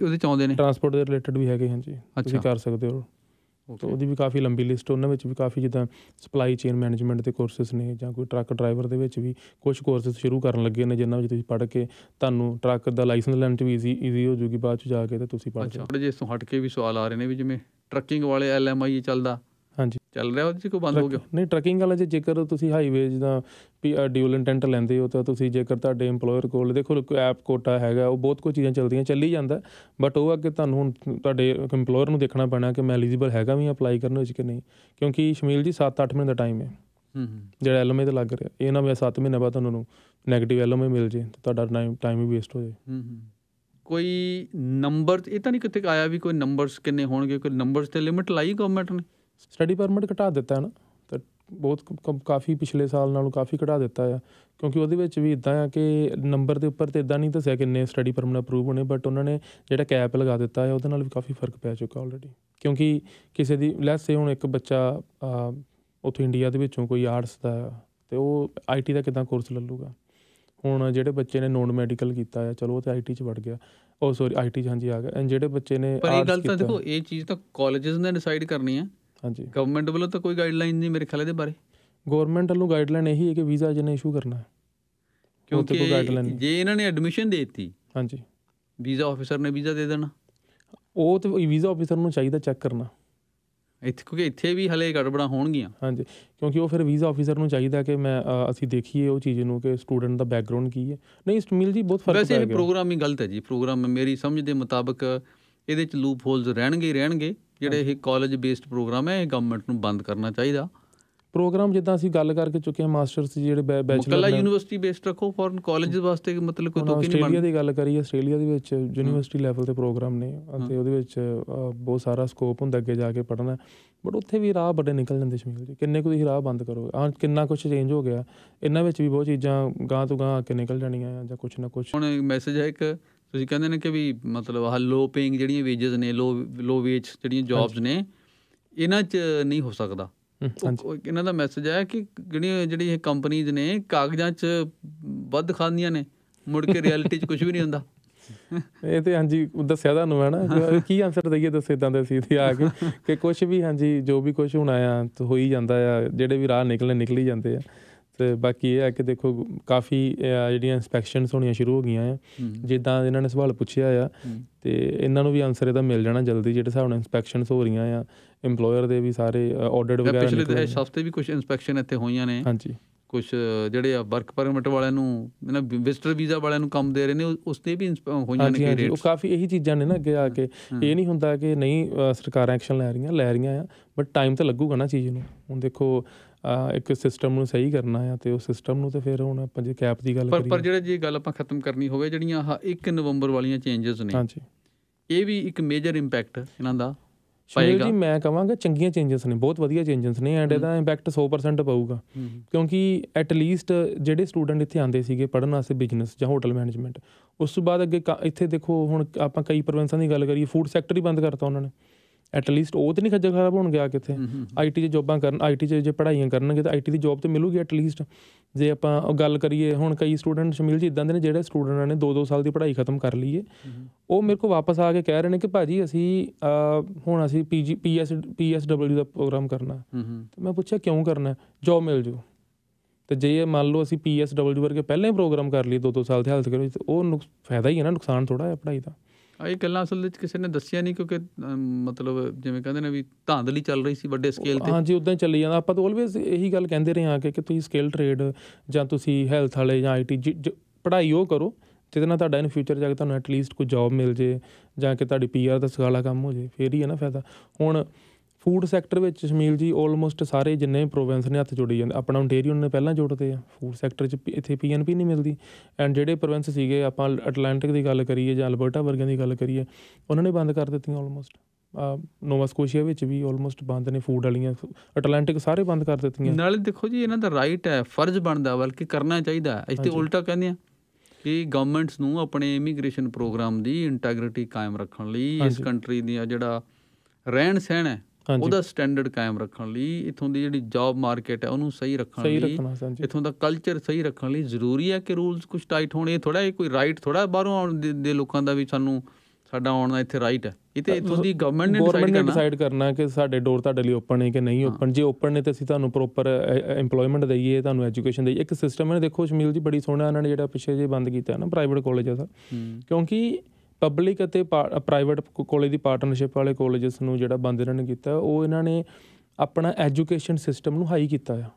Speaker 2: ਉਹਦੇ
Speaker 1: ਚ ਆਉਂਦੇ ਨੇ ਟਰਾਂਸਪੋਰਟ ਦੇ ਰਿਲੇਟਡ ਵੀ ਹੈਗੇ ਹਾਂਜੀ ਤੁਸੀਂ ਕਰ ਸਕਦੇ ਹੋ ਤਾਂ ਉਹਦੀ ਵੀ ਕਾਫੀ ਲੰਬੀ ਲਿਸਟ ਉਹਨਾਂ ਵਿੱਚ ਵੀ ਕਾਫੀ ਜਿੱਦਾਂ ਸਪਲਾਈ ਚੇਨ ਮੈਨੇਜਮੈਂਟ ਦੇ ਕੋਰਸਸ ਨੇ ਜਾਂ ਕੋਈ ਟਰੱਕ ਡਰਾਈਵਰ ਦੇ ਵਿੱਚ ਵੀ ਕੁਝ ਕੋਰਸਸ ਸ਼ੁਰੂ ਕਰਨ ਲੱਗੇ ਨੇ ਜਿੰਨਾ ਵਿੱਚ ਤੁਸੀਂ ਪੜ੍ਹ ਕੇ ਤੁਹਾਨੂੰ ਟਰੱਕ ਦਾ ਲਾਇਸੈਂਸ ਲੈਣ ਚ ਵੀ ਈਜ਼ੀ ਹੋ ਜੂਗੀ ਬਾਅਦ ਚ ਜਾ ਕੇ ਤੇ ਤੁਸੀਂ ਪੜ੍ਹ ਸਕਦੇ ਅੱਛਾ
Speaker 2: ਥੋੜੇ ਇਸ ਤੋਂ ਹਟ ਕੇ ਵੀ ਸਵਾਲ ਆ ਰਹੇ ਨੇ ਵੀ ਜਿਵੇਂ ਟਰੱਕਿੰਗ ਵਾਲੇ ਐਲਐਮਆਈ ਚੱਲਦਾ ਹਾਂਜੀ ਚੱਲ ਰਿਹਾ ਉਹਦੇ ਚ ਕੋਈ ਬੰਦ ਹੋ ਗਿਆ
Speaker 1: ਨਹੀਂ ਟਰਕਿੰਗ ਵਾਲਾ ਜੇ ਜੇਕਰ ਤੁਸੀਂ ਹਾਈਵੇਜ ਦਾ ਡਿਊਲ ਇੰਟੈਂਟ ਲੈਂਦੇ ਹੋ ਤਾਂ ਤੁਸੀਂ ਜੇਕਰ ਤੁਹਾਡੇ EMPLOYER ਕੋਲ ਦੇਖੋ ਕੋਈ ਐਪ ਕੋਟਾ ਹੈਗਾ ਉਹ ਬਹੁਤ ਕੁਝ ਚੀਜ਼ਾਂ ਚਲਦੀਆਂ ਚੱਲੀ ਜਾਂਦਾ ਬਟ ਉਹ ਅੱਗੇ ਤੁਹਾਨੂੰ ਹੁਣ ਤੁਹਾਡੇ EMPLOYER ਨੂੰ ਦੇਖਣਾ ਪੈਣਾ ਕਿ ਮੈਂ ਐਲੀਜੀਬਲ ਹੈਗਾ ਵੀ ਅਪਲਾਈ ਕਰਨ ਵਿੱਚ ਕਿ ਨਹੀਂ ਕਿਉਂਕਿ ਸ਼ਮੀਲ ਜੀ 7-8 ਮਹੀਨੇ ਦਾ ਟਾਈਮ ਹੈ ਜਿਹੜਾ ਐਲਐਮਏ ਤੇ ਲੱਗ ਰਿਹਾ ਇਹ ਨਾ ਮੈਂ 7 ਮਹੀਨੇ ਬਾਅਦ ਤੁਹਾਨੂੰ ਨੈਗੇਟਿਵ ਐਲਐਮਏ ਮਿਲ ਜੇ ਤਾਂ ਤੁਹਾਡਾ ਟਾਈਮ ਵੀ ਵੇਸਟ ਹੋ
Speaker 2: ਜਾਏ ਕੋਈ ਨੰਬਰ ਇਹ ਤਾਂ ਨਹੀਂ ਕਿਤੇ ਆਇਆ ਵੀ ਕੋਈ ਨੰਬਰਸ ਕਿੰਨੇ ਹੋਣਗੇ ਕੋਈ ਨੰਬਰਸ ਤੇ ਲਿਮਿਟ ਲਾਈ ਗਵਰਨਮੈਂਟ ਨੇ
Speaker 1: ਸਟੱਡੀ ਪਰਮਿਟ ਘਟਾ ਦਿੱਤਾ ਨਾ ਤਾਂ ਬਹੁਤ ਕਾਫੀ ਪਿਛਲੇ ਸਾਲ ਨਾਲੋਂ ਕਾਫੀ ਘਟਾ ਦਿੱਤਾ ਆ ਕਿਉਂਕਿ ਉਹਦੇ ਵਿੱਚ ਵੀ ਇਦਾਂ ਆ ਕਿ ਨੰਬਰ ਦੇ ਉੱਪਰ ਤੇ ਇਦਾਂ ਨਹੀਂ ਦੱਸਿਆ ਕਿੰਨੇ ਸਟੱਡੀ ਪਰਮਿਟ ਅਪਰੂਵ ਹੋਣੇ ਬਟ ਉਹਨਾਂ ਨੇ ਜਿਹੜਾ ਕੈਪ ਲਗਾ ਦਿੱਤਾ ਹੈ ਉਹਦੇ ਨਾਲ ਵੀ ਕਾਫੀ ਫਰਕ ਪੈ ਚੁੱਕਾ ਆਲਰੇਡੀ ਕਿਉਂਕਿ ਕਿਸੇ ਦੀ ਲੈਟਸ ਸੇ ਹੁਣ ਇੱਕ ਬੱਚਾ ਉੱਥੇ ਇੰਡੀਆ ਦੇ ਵਿੱਚੋਂ ਕੋਈ ਆਰਟਸ ਦਾ ਤੇ ਉਹ ਆਈਟੀ ਦਾ ਕਿਦਾਂ ਕੋਰਸ ਲੈ ਲੂਗਾ ਹੁਣ ਜਿਹੜੇ ਬੱਚੇ ਨੇ ਨੋਨ ਮੈਡੀਕਲ ਕੀਤਾ ਹੈ ਚਲੋ ਉਹ ਤੇ ਆਈਟੀ ਚ ਵੜ ਗਿਆ ਉਹ ਸੌਰੀ ਆਈਟੀ ਚ ਹਾਂਜੀ ਆ ਗਿਆ ਜਿਹੜੇ ਬੱਚੇ ਨੇ ਪਰ ਇਹ ਗੱਲ ਤਾਂ ਦੇਖੋ
Speaker 2: ਇਹ ਚੀਜ਼ ਤਾਂ ਕਾਲਜਸ ਨੇ ਡਿਸਾਈਡ ਕਰਨੀ ਆ ਹਾਂਜੀ ਗਵਰਨਮੈਂਟ ਵੱਲੋਂ ਤਾਂ ਕੋਈ ਗਾਈਡਲਾਈਨ ਨਹੀਂ ਮੇਰੇ ਖਿਆਲ ਇਹਦੇ ਬਾਰੇ
Speaker 1: ਗਵਰਨਮੈਂਟ ਵੱਲੋਂ ਗਾਈਡਲਾਈਨ ਇਹੀ ਹੈ ਕਿ ਵੀਜ਼ਾ ਜਿਹਨੇ ਇਸ਼ੂ ਕਰਨਾ ਹੈ
Speaker 2: ਕਿਉਂਕਿ ਜੇ ਇਹਨਾਂ ਨੇ ਐਡਮਿਸ਼ਨ ਦੇ ਦਿੱਤੀ ਹਾਂਜੀ ਵੀਜ਼ਾ ਆਫੀਸਰ ਨੇ ਵੀਜ਼ਾ ਦੇ ਦੇਣਾ ਉਹ ਤੇ ਵੀਜ਼ਾ ਆਫੀਸਰ ਨੂੰ ਚਾਹੀਦਾ ਚੈੱਕ ਕਰਨਾ ਇੱਥੇ ਕਿਉਂਕਿ ਇੱਥੇ ਵੀ ਹਲੇ ਗੜਬੜਾ ਹੋਣਗੀਆਂ
Speaker 1: ਹਾਂਜੀ ਕਿਉਂਕਿ ਉਹ ਫਿਰ ਵੀਜ਼ਾ ਆਫੀਸਰ ਨੂੰ ਚਾਹੀਦਾ ਕਿ ਮੈਂ ਅਸੀਂ ਦੇਖੀਏ ਉਹ ਚੀਜ਼ ਨੂੰ ਕਿ ਸਟੂਡੈਂਟ ਦਾ ਬੈਕਗ੍ਰਾਉਂਡ ਕੀ ਹੈ ਨਹੀਂ ਸੁਨੀਲ ਜੀ ਬਹੁਤ ਫਰਕ ਪੈ ਗਿਆ ਵੈਸੇ ਇਹ ਪ੍ਰੋਗਰਾਮ
Speaker 2: ਹੀ ਗਲਤ ਹੈ ਜੀ ਪ੍ਰੋਗਰਾਮ ਮੇਰੀ ਸਮਝ ਦੇ ਮੁਤਾਬਕ ਇਹਦੇ ਚ ਲੂਪ ਹੋਲਸ ਰਹਿਣਗੇ ਰਹਿਣਗੇ ਜਿਹੜੇ ਇਹ ਕਾਲਜ ਬੇਸਡ ਪ੍ਰੋਗਰਾਮ ਹੈ ਇਹ ਗਵਰਨਮੈਂਟ ਨੂੰ ਬੰਦ ਕਰਨਾ ਚਾਹੀਦਾ
Speaker 1: ਪ੍ਰੋਗਰਾਮ ਜਿੱਦਾਂ ਅਸੀਂ ਗੱਲ ਕਰਕੇ ਚੁੱਕੇ ਹਾਂ ਮਾਸਟਰਸ ਜਿਹੜੇ ਬੈਚਲਰ ਕੱਲਾ
Speaker 2: ਯੂਨੀਵਰਸਿਟੀ ਬੇਸਡ ਰੱਖੋ ਫੋਰਨ ਕਾਲਜ ਵਾਸਤੇ ਮਤਲਬ ਕੋਈ ਤੋਕੀ ਨਹੀਂ ਬਣਦਾ ਆਸਟ੍ਰੇਲੀਆ
Speaker 1: ਦੀ ਗੱਲ ਕਰੀ ਆਸਟ੍ਰੇਲੀਆ ਦੇ ਵਿੱਚ ਯੂਨੀਵਰਸਿਟੀ ਲੈਵਲ ਤੇ ਪ੍ਰੋਗਰਾਮ ਨੇ ਅਤੇ ਉਹਦੇ ਵਿੱਚ ਬਹੁਤ ਸਾਰਾ ਸਕੋਪ ਹੁੰਦਾ ਅੱਗੇ ਜਾ ਕੇ ਪੜਨਾ ਬਟ ਉੱਥੇ ਵੀ ਰਾਹ ਬੜੇ ਨਿਕਲ ਜਾਂਦੇ ਸ਼ਮੀਲ ਜੀ ਕਿੰਨੇ ਕੁ ਦੀ ਰਾਹ ਬੰਦ ਕਰੋਗੇ ਆ ਕਿੰਨਾ ਕੁਝ ਚੇਂਜ ਹੋ ਗਿਆ ਇਹਨਾਂ ਵਿੱਚ ਵੀ ਬਹੁਤ ਚੀਜ਼ਾਂ ਗਾਂ ਤੋਂ ਗਾਂ ਆ ਕੇ ਨਿਕਲ ਜਾਣੀਆਂ ਜਾਂ ਕੁਝ ਨਾ ਕੁਝ
Speaker 2: ਹੁਣ ਮੈਸੇਜ ਹੈ ਇੱਕ ਤੁਸੀਂ ਕਹਿੰਦੇ ਨੇ ਕਿ ਵੀ ਮਤਲਬ ਆ ਲੋ ਪੇਇੰਗ ਜਿਹੜੀਆਂ ਵੇਜਸ ਨੇ ਲੋ ਲੋ ਵੇਜ ਜਿਹੜੀਆਂ ਜੌਬਸ ਨੇ ਇਹਨਾਂ 'ਚ ਨਹੀਂ ਹੋ ਸਕਦਾ ਇਹਨਾਂ ਦਾ ਮੈਸੇਜ ਆ ਕਿ ਜਿਹੜੀਆਂ ਜਿਹੜੀਆਂ ਕੰਪਨੀਆਂ ਨੇ ਕਾਗਜ਼ਾਂ 'ਚ ਵੱਧ ਖਾਂਦੀਆਂ ਨੇ ਮੁੜ ਕੇ ਰਿਐਲਿਟੀ 'ਚ ਕੁਝ ਵੀ ਨਹੀਂ ਹੁੰਦਾ
Speaker 1: ਇਹ ਤੇ ਹਾਂਜੀ ਦੱਸਿਆ ਤੁਹਾਨੂੰ ਹੈ ਨਾ ਕੀ ਆਨਸਰ ਦਈਏ ਦੱਸੇ ਇਦਾਂ ਦੇ ਸੀ ਆ ਕੇ ਕਿ ਕੁਝ ਵੀ ਹਾਂਜੀ ਜੋ ਵੀ ਕੁਝ ਹੋਣਾ ਆ ਹੋਈ ਜਾਂਦਾ ਆ ਜਿਹੜੇ ਵੀ ਰਾਹ ਨਿਕਲੇ ਨਿਕਲੀ ਜਾਂਦੇ ਆ ਤੇ ਬਾਕੀ ਇਹ ਹੈ ਕਿ ਦੇਖੋ ਕਾਫੀ ਜਿਹੜੀਆਂ ਇਨਸਪੈਕਸ਼ਨਸ ਹੋਣੀਆਂ ਸ਼ੁਰੂ ਹੋ ਗਈਆਂ ਆ ਜਿੱਦਾਂ ਇਹਨਾਂ ਨੇ ਸਵਾਲ ਪੁੱਛਿਆ ਆ ਤੇ ਇਹਨਾਂ ਨੂੰ ਵੀ ਆਨਸਰ ਇਹਦਾ ਮਿਲ ਜਾਣਾ ਜਲਦੀ ਜਿਹੜੇ ਹਿਸਾਬ ਨਾਲ ਇਨਸਪੈਕਸ਼ਨਸ ਹੋ ਰਹੀਆਂ ਆ ਏਮਪਲੋਇਰ ਦੇ ਵੀ ਸਾਰੇ ਆਡਿਟ ਵਗੈਰਾ ਪਿਛਲੇ
Speaker 2: ਹਫ਼ਤੇ ਵੀ ਕੁਝ ਇਨਸਪੈਕਸ਼ਨ ਇੱਥੇ ਹੋਈਆਂ ਨੇ ਹਾਂਜੀ ਕੁਝ ਜਿਹੜੇ ਆ ਵਰਕ ਪਰਮਿਟ ਵਾਲਿਆਂ ਨੂੰ ਇਹਨਾਂ ਵਿਜ਼ਟਰ ਵੀਜ਼ਾ ਵਾਲਿਆਂ ਨੂੰ ਕੰਮ ਦੇ ਰਹੇ ਨੇ ਉਸ ਤੇ ਵੀ ਹੋਈਆਂ ਨੇ ਰੇਟ ਉਹ ਕਾਫੀ ਇਹੀ ਚੀਜ਼ਾਂ
Speaker 1: ਨੇ ਨਾ ਅੱਗੇ ਆ ਕੇ ਇਹ ਨਹੀਂ ਹੁੰਦਾ ਕਿ ਨਹੀਂ ਸਰਕਾਰਾਂ ਐਕਸ਼ਨ ਲੈ ਰਹੀਆਂ ਲੈ ਰਹੀਆਂ ਆ ਬਟ ਟਾਈਮ ਤਾਂ ਲੱਗੂਗਾ ਨਾ ਚੀਜ਼ ਨੂੰ ਹੁਣ ਦੇਖੋ ਇੱਕ ਸਿਸਟਮ ਨੂੰ ਸਹੀ ਕਰਨਾ ਆ ਤੇ ਉਹ ਸਿਸਟਮ ਨੂੰ ਤੇ ਫਿਰ ਹੁਣ ਆਪਾਂ ਜੇ ਕੈਪ ਦੀ ਗੱਲ ਕਰੀਏ ਪਰ ਜਿਹੜੇ
Speaker 2: ਜੇ ਗੱਲ ਆਪਾਂ ਖਤਮ ਕਰਨੀ ਹੋਵੇ ਜਿਹੜੀਆਂ ਆਹ 1 ਨਵੰਬਰ ਵਾਲੀਆਂ ਚੇਂਜਸ ਨੇ ਹਾਂਜੀ ਇਹ ਵੀ ਇੱਕ ਮੇਜਰ ਇੰਪੈਕਟ ਇਹਨਾਂ ਦਾ ਪਾਏਗਾ ਜੀ
Speaker 1: ਮੈਂ ਕਹਾਂਗਾ ਚੰਗੀਆਂ ਚੇਂਜਸ ਨੇ ਬਹੁਤ ਵਧੀਆ ਚੇਂਜਸ ਨੇ ਐਂਡ ਇਹਦਾ ਇੰਪੈਕਟ 100% ਪਊਗਾ ਕਿਉਂਕਿ ਐਟ ਲੀਸਟ ਜਿਹੜੇ ਸਟੂਡੈਂਟ ਇੱਥੇ ਆਂਦੇ ਸੀਗੇ ਪੜਨ ਵਾਸਤੇ ਬਿਜ਼ਨਸ ਜਾਂ ਹੋਟਲ ਮੈਨੇਜਮੈਂਟ ਉਸ ਤੋਂ ਬਾਅਦ ਅੱਗੇ ਇੱਥੇ ਦੇਖੋ ਹੁਣ ਆਪਾਂ ਕਈ ਪ੍ਰੋਵਿੰਸਾਂ ਦੀ ਗੱਲ ਕਰੀਏ ਫੂਡ ਸੈਕਟਰ ਹੀ ਬੰਦ ਕਰਤਾ ਉਹਨਾਂ ਨੇ ਐਟ ਲੀਸਟ ਉਹ ਤੇ ਨਹੀਂ ਖੱਜਲ ਖਰਾਬ ਹੋਣ ਗਿਆ ਕਿੱਥੇ ਆਈਟੀ 'ਚ ਜੋਬਾਂ ਕਰਨ ਆਈਟੀ 'ਚ ਜੇ ਪੜ੍ਹਾਈਆਂ ਕਰਨਗੇ ਤਾਂ ਆਈਟੀ ਦੀ ਜੋਬ ਤੇ ਮਿਲੂਗੀ ਐਟ ਲੀਸਟ ਜੇ ਆਪਾਂ ਗੱਲ ਕਰੀਏ ਹੁਣ ਕਈ ਸਟੂਡੈਂਟ ਸ਼ਮਿਲ ਜੀ ਇਦਾਂ ਦੇ ਨੇ ਜਿਹੜੇ ਸਟੂਡੈਂਟਾਂ ਨੇ 2-2 ਸਾਲ ਦੀ ਪੜ੍ਹਾਈ ਖਤਮ ਕਰ ਲਈਏ ਉਹ ਮੇਰੇ ਕੋਲ ਵਾਪਸ ਆ ਕੇ ਕਹਿ ਰਹੇ ਨੇ ਕਿ ਭਾਜੀ ਅਸੀਂ ਹੁਣ ਅਸੀਂ ਪੀਜੀ ਪੀਐਸ ਪੀਐਸਡਬਲਯੂ ਦਾ ਪ੍ਰੋਗਰਾਮ ਕਰਨਾ ਤੇ ਮੈਂ ਪੁੱਛਿਆ ਕਿਉਂ ਕਰਨਾ ਜੋਬ ਮਿਲ ਜੂ ਤੇ ਜੇ ਮੰਨ ਲਓ ਅਸੀਂ ਪੀਐਸਡਬਲਯੂ ਵਰਗੇ ਪਹਿਲਾਂ ਹੀ ਪ੍ਰੋਗਰਾਮ ਕਰ ਲਈ 2-2 ਸਾਲ ਦੇ ਹਾਲਤ ਕਰੋ ਉਹ ਫਾਇਦਾ ਹੀ ਹੈ ਨਾ ਨੁਕਸਾਨ ਥੋੜਾ ਹੈ ਪੜ੍ਹਾਈ ਦਾ
Speaker 2: ਇਹ ਗੱਲਾਂ ਅਸਲ ਵਿੱਚ ਕਿਸੇ ਨੇ ਦੱਸਿਆ ਨਹੀਂ ਕਿਉਂਕਿ ਮਤਲਬ ਜਿਵੇਂ ਕਹਿੰਦੇ ਨੇ ਵੀ ਧਾਂਦਲੀ ਚੱਲ ਰਹੀ ਸੀ ਵੱਡੇ ਸਕੇਲ ਤੇ ਹਾਂਜੀ
Speaker 1: ਉਦਾਂ ਹੀ ਚੱਲੀ ਜਾਂਦਾ ਆਪਾਂ ਤਾਂ ਆਲਵੇਜ਼ ਇਹੀ ਗੱਲ ਕਹਿੰਦੇ ਰਹੇ ਹਾਂ ਕਿ ਤੁਸੀਂ ਸਕੇਲ ਟ੍ਰੇਡ ਜਾਂ ਤੁਸੀਂ ਹੈਲਥ ਵਾਲੇ ਜਾਂ ਆਈਟੀ ਪੜ੍ਹਾਈ ਉਹ ਕਰੋ ਤੇ ਨਾਲ ਤੁਹਾਡਾ ਇਨ ਫਿਊਚਰ ਜਾ ਕੇ ਤੁਹਾਨੂੰ ਐਟਲੀਸਟ ਕੋਈ ਜੌਬ ਮਿਲ ਜੇ ਜਾਂ ਕਿ ਤੁਹਾਡੀ ਪੀਆਰ ਦਾ ਸਗਾਲਾ ਕੰਮ ਹੋ ਜੇ ਫੇਰ ਹੀ ਹੈ ਨਾ ਫਾਇਦਾ ਹੁਣ ਫੂਡ ਸੈਕਟਰ ਵਿੱਚ ਸ਼ਮੀਲ ਜੀ ਆਲਮੋਸਟ ਸਾਰੇ ਜਿੰਨੇ ਪ੍ਰੋਵਿੰਸ ਨੇ ਹੱਥ ਜੋੜੀ ਜਾਂਦੇ ਆਪਣਾ ਓਨਟੇਰੀਓ ਨੇ ਪਹਿਲਾਂ ਜੋੜਦੇ ਆ ਫੂਡ ਸੈਕਟਰ 'ਚ ਇੱਥੇ ਪੀਐਨਪੀ ਨਹੀਂ ਮਿਲਦੀ ਐਂਡ ਜਿਹੜੇ ਪ੍ਰੋਵਿੰਸ ਸੀਗੇ ਆਪਾਂ ਐਟਲੈਂਟਿਕ ਦੀ ਗੱਲ ਕਰੀਏ ਜਾਂ ਅਲਬਰਟਾ ਵਰਗਿਆਂ ਦੀ ਗੱਲ ਕਰੀਏ ਉਹਨਾਂ ਨੇ ਬੰਦ ਕਰ ਦਿੱਤੀਆਂ ਆਲਮੋਸਟ ਨੋਵਾ ਸਕੋਸ਼ੀਆ ਵਿੱਚ ਵੀ ਆਲਮੋਸਟ ਬੰਦ ਨੇ ਫੂਡ ਵਾਲੀਆਂ ਐਟਲੈਂਟਿਕ ਸਾਰੇ ਬੰਦ
Speaker 2: ਕਰ ਦਿੱਤੀਆਂ ਨਾਲੇ ਦੇਖੋ ਜੀ ਇਹਨਾਂ ਦਾ ਰਾਈਟ ਹੈ ਫਰਜ਼ ਬਣਦਾ ਬਲਕਿ ਕਰਨਾ ਚਾਹੀਦਾ ਇੱਥੇ ਉਲਟਾ ਕਹਿੰਦੇ ਆ ਕਿ ਗਵਰਨਮੈਂਟਸ ਨੂੰ ਆਪਣੇ ਇਮੀਗ੍ਰੇਸ਼ਨ ਪ੍ਰੋਗਰਾਮ ਦੀ ਇੰਟੈਗ੍ਰਿਟੀ ਕਾਇਮ ਰੱਖਣ ਲਈ ਇਸ ਕੰਟਰੀ ਦੀਆਂ ਜਿਹੜਾ ਰਹਿਣ ਸਹਿਣ ਹੈ ਉਹਦਾ ਸਟੈਂਡਰਡ ਕਾਇਮ ਰੱਖਣ ਲਈ ਇਥੋਂ ਦੀ ਜਿਹੜੀ ਜੌਬ ਮਾਰਕੀਟ ਹੈ ਉਹਨੂੰ ਸਹੀ ਰੱਖਣ ਲਈ ਇਥੋਂ ਦਾ ਕਲਚਰ ਸਹੀ ਰੱਖਣ ਲਈ ਜ਼ਰੂਰੀ ਹੈ ਕਿ ਰੂਲਸ ਕੁਝ ਟਾਈਟ ਹੋਣ ਇਹ ਥੋੜਾ ਇਹ ਕੋਈ ਰਾਈਟ ਥੋੜਾ ਬਾਹਰੋਂ ਆਉਣ ਦੇ ਲੋਕਾਂ ਦਾ ਵੀ ਸਾਨੂੰ ਸਾਡਾ ਆਉਣ ਦਾ ਇੱਥੇ ਰਾਈਟ ਹੈ ਇਹ ਤੇ ਇਥੋਂ ਦੀ ਗਵਰਨਮੈਂਟ ਨੇ ਡਿਸਾਈਡ ਕਰਨਾ ਡਿਸਾਈਡ
Speaker 1: ਕਰਨਾ ਕਿ ਸਾਡੇ ਡੋਰ ਤੁਹਾਡੇ ਲਈ ਓਪਨ ਹੈ ਕਿ ਨਹੀਂ ਓਪਨ ਜੇ ਓਪਨ ਨੇ ਤੇ ਅਸੀਂ ਤੁਹਾਨੂੰ ਪ੍ਰੋਪਰ ਏਮਪਲੋਇਮੈਂਟ ਦਈਏ ਤੁਹਾਨੂੰ ਐਜੂਕੇਸ਼ਨ ਦੇਈਏ ਇੱਕ ਸਿਸਟਮ ਹੈ ਦੇਖੋ ਸ਼ਮੀਲ ਜੀ ਬੜੀ ਸੋਹਣਾ ਇਹਨਾਂ ਨੇ ਜਿਹੜਾ ਪਿੱਛੇ ਜੇ ਬੰਦ ਕੀਤਾ ਹੈ ਨਾ ਪ੍ਰਾਈਵੇਟ ਕਾਲਜ ਦਾ ਕਿਉਂਕਿ ਪਬਲਿਕ ਅਤੇ ਪ੍ਰਾਈਵੇਟ ਕਾਲਜ ਦੀ ਪਾਰਟਨਰਸ਼ਿਪ ਵਾਲੇ ਕਾਲਜਸ ਨੂੰ ਜਿਹੜਾ ਬੰਦ ਇਹਨਾਂ ਨੇ ਕੀਤਾ ਉਹ ਇਹਨਾਂ ਨੇ ਆਪਣਾ ਐਜੂਕੇਸ਼ਨ ਸਿਸਟਮ ਨੂੰ ਹਾਈ ਕੀਤਾ ਆ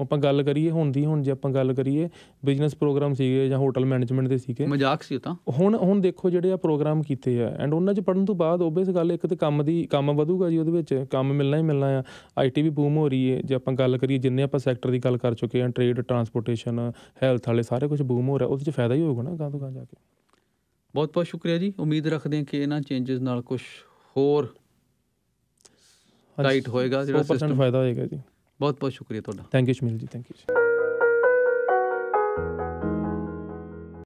Speaker 1: ਆਪਾਂ ਗੱਲ ਕਰੀਏ ਹੁਣ ਦੀ ਹੁਣ ਜੇ ਆਪਾਂ ਗੱਲ ਕਰੀਏ ਬਿਜ਼ਨਸ ਪ੍ਰੋਗਰਾਮ ਸੀਗੇ ਜਾਂ ਹੋਟਲ ਮੈਨੇਜਮੈਂਟ ਦੇ ਸੀਗੇ ਮਜ਼ਾਕ ਸੀ ਤਾਂ ਹੁਣ ਹੁਣ ਦੇਖੋ ਜਿਹੜੇ ਆ ਪ੍ਰੋਗਰਾਮ ਕੀਤੇ ਆ ਐਂਡ ਉਹਨਾਂ 'ਚ ਪੜਨ ਤੋਂ ਬਾਅਦ ਓਬਵੀਅਸ ਗੱਲ ਇੱਕ ਤੇ ਕੰਮ ਦੀ ਕੰਮ ਵਧੂਗਾ ਜੀ ਉਹਦੇ ਵਿੱਚ ਕੰਮ ਮਿਲਣਾ ਹੀ ਮਿਲਣਾ ਆ ਆਈਟੀ ਵੀ ਬੂਮ ਹੋ ਰਹੀ ਏ ਜੇ ਆਪਾਂ ਗੱਲ ਕਰੀਏ ਜਿੰਨੇ ਆਪਾਂ ਸੈਕਟਰ ਦੀ ਗੱਲ ਕਰ ਚੁੱਕੇ ਆ ਟ੍ਰੇਡ ਟਰਾਂਸਪੋਰਟੇਸ਼ਨ ਹੈਲਥ ਵਾਲੇ ਸਾਰੇ ਕੁਝ ਬੂਮ ਹੋ ਰਿਹਾ ਉਹਦੇ 'ਚ ਫਾਇਦਾ ਹੀ ਹੋਊਗਾ ਨਾ ਗਾਂ ਤੋਂ ਗਾਂ ਜਾ ਕੇ
Speaker 2: ਬਹੁਤ ਬਹੁਤ ਸ਼ੁਕਰੀਆ ਜੀ ਉਮੀਦ ਰੱਖਦੇ ਹਾਂ ਕਿ ਇਹਨਾਂ ਚੇਂਜਸ ਨਾਲ ਕੁਝ ਹੋਰ ਟਾਈਟ ਹੋਏਗਾ ਜਿਹੜਾ ਸਿਸਟਮ ਫਾਇਦਾ ਹੋਏਗਾ ਜੀ ਬਹੁਤ ਬਹੁਤ ਸ਼ੁਕਰੀਆ ਤੁਹਾਡਾ
Speaker 1: ਥੈਂਕ ਯੂ ਸ਼ਮਿਲ ਜੀ ਥੈਂਕ ਯੂ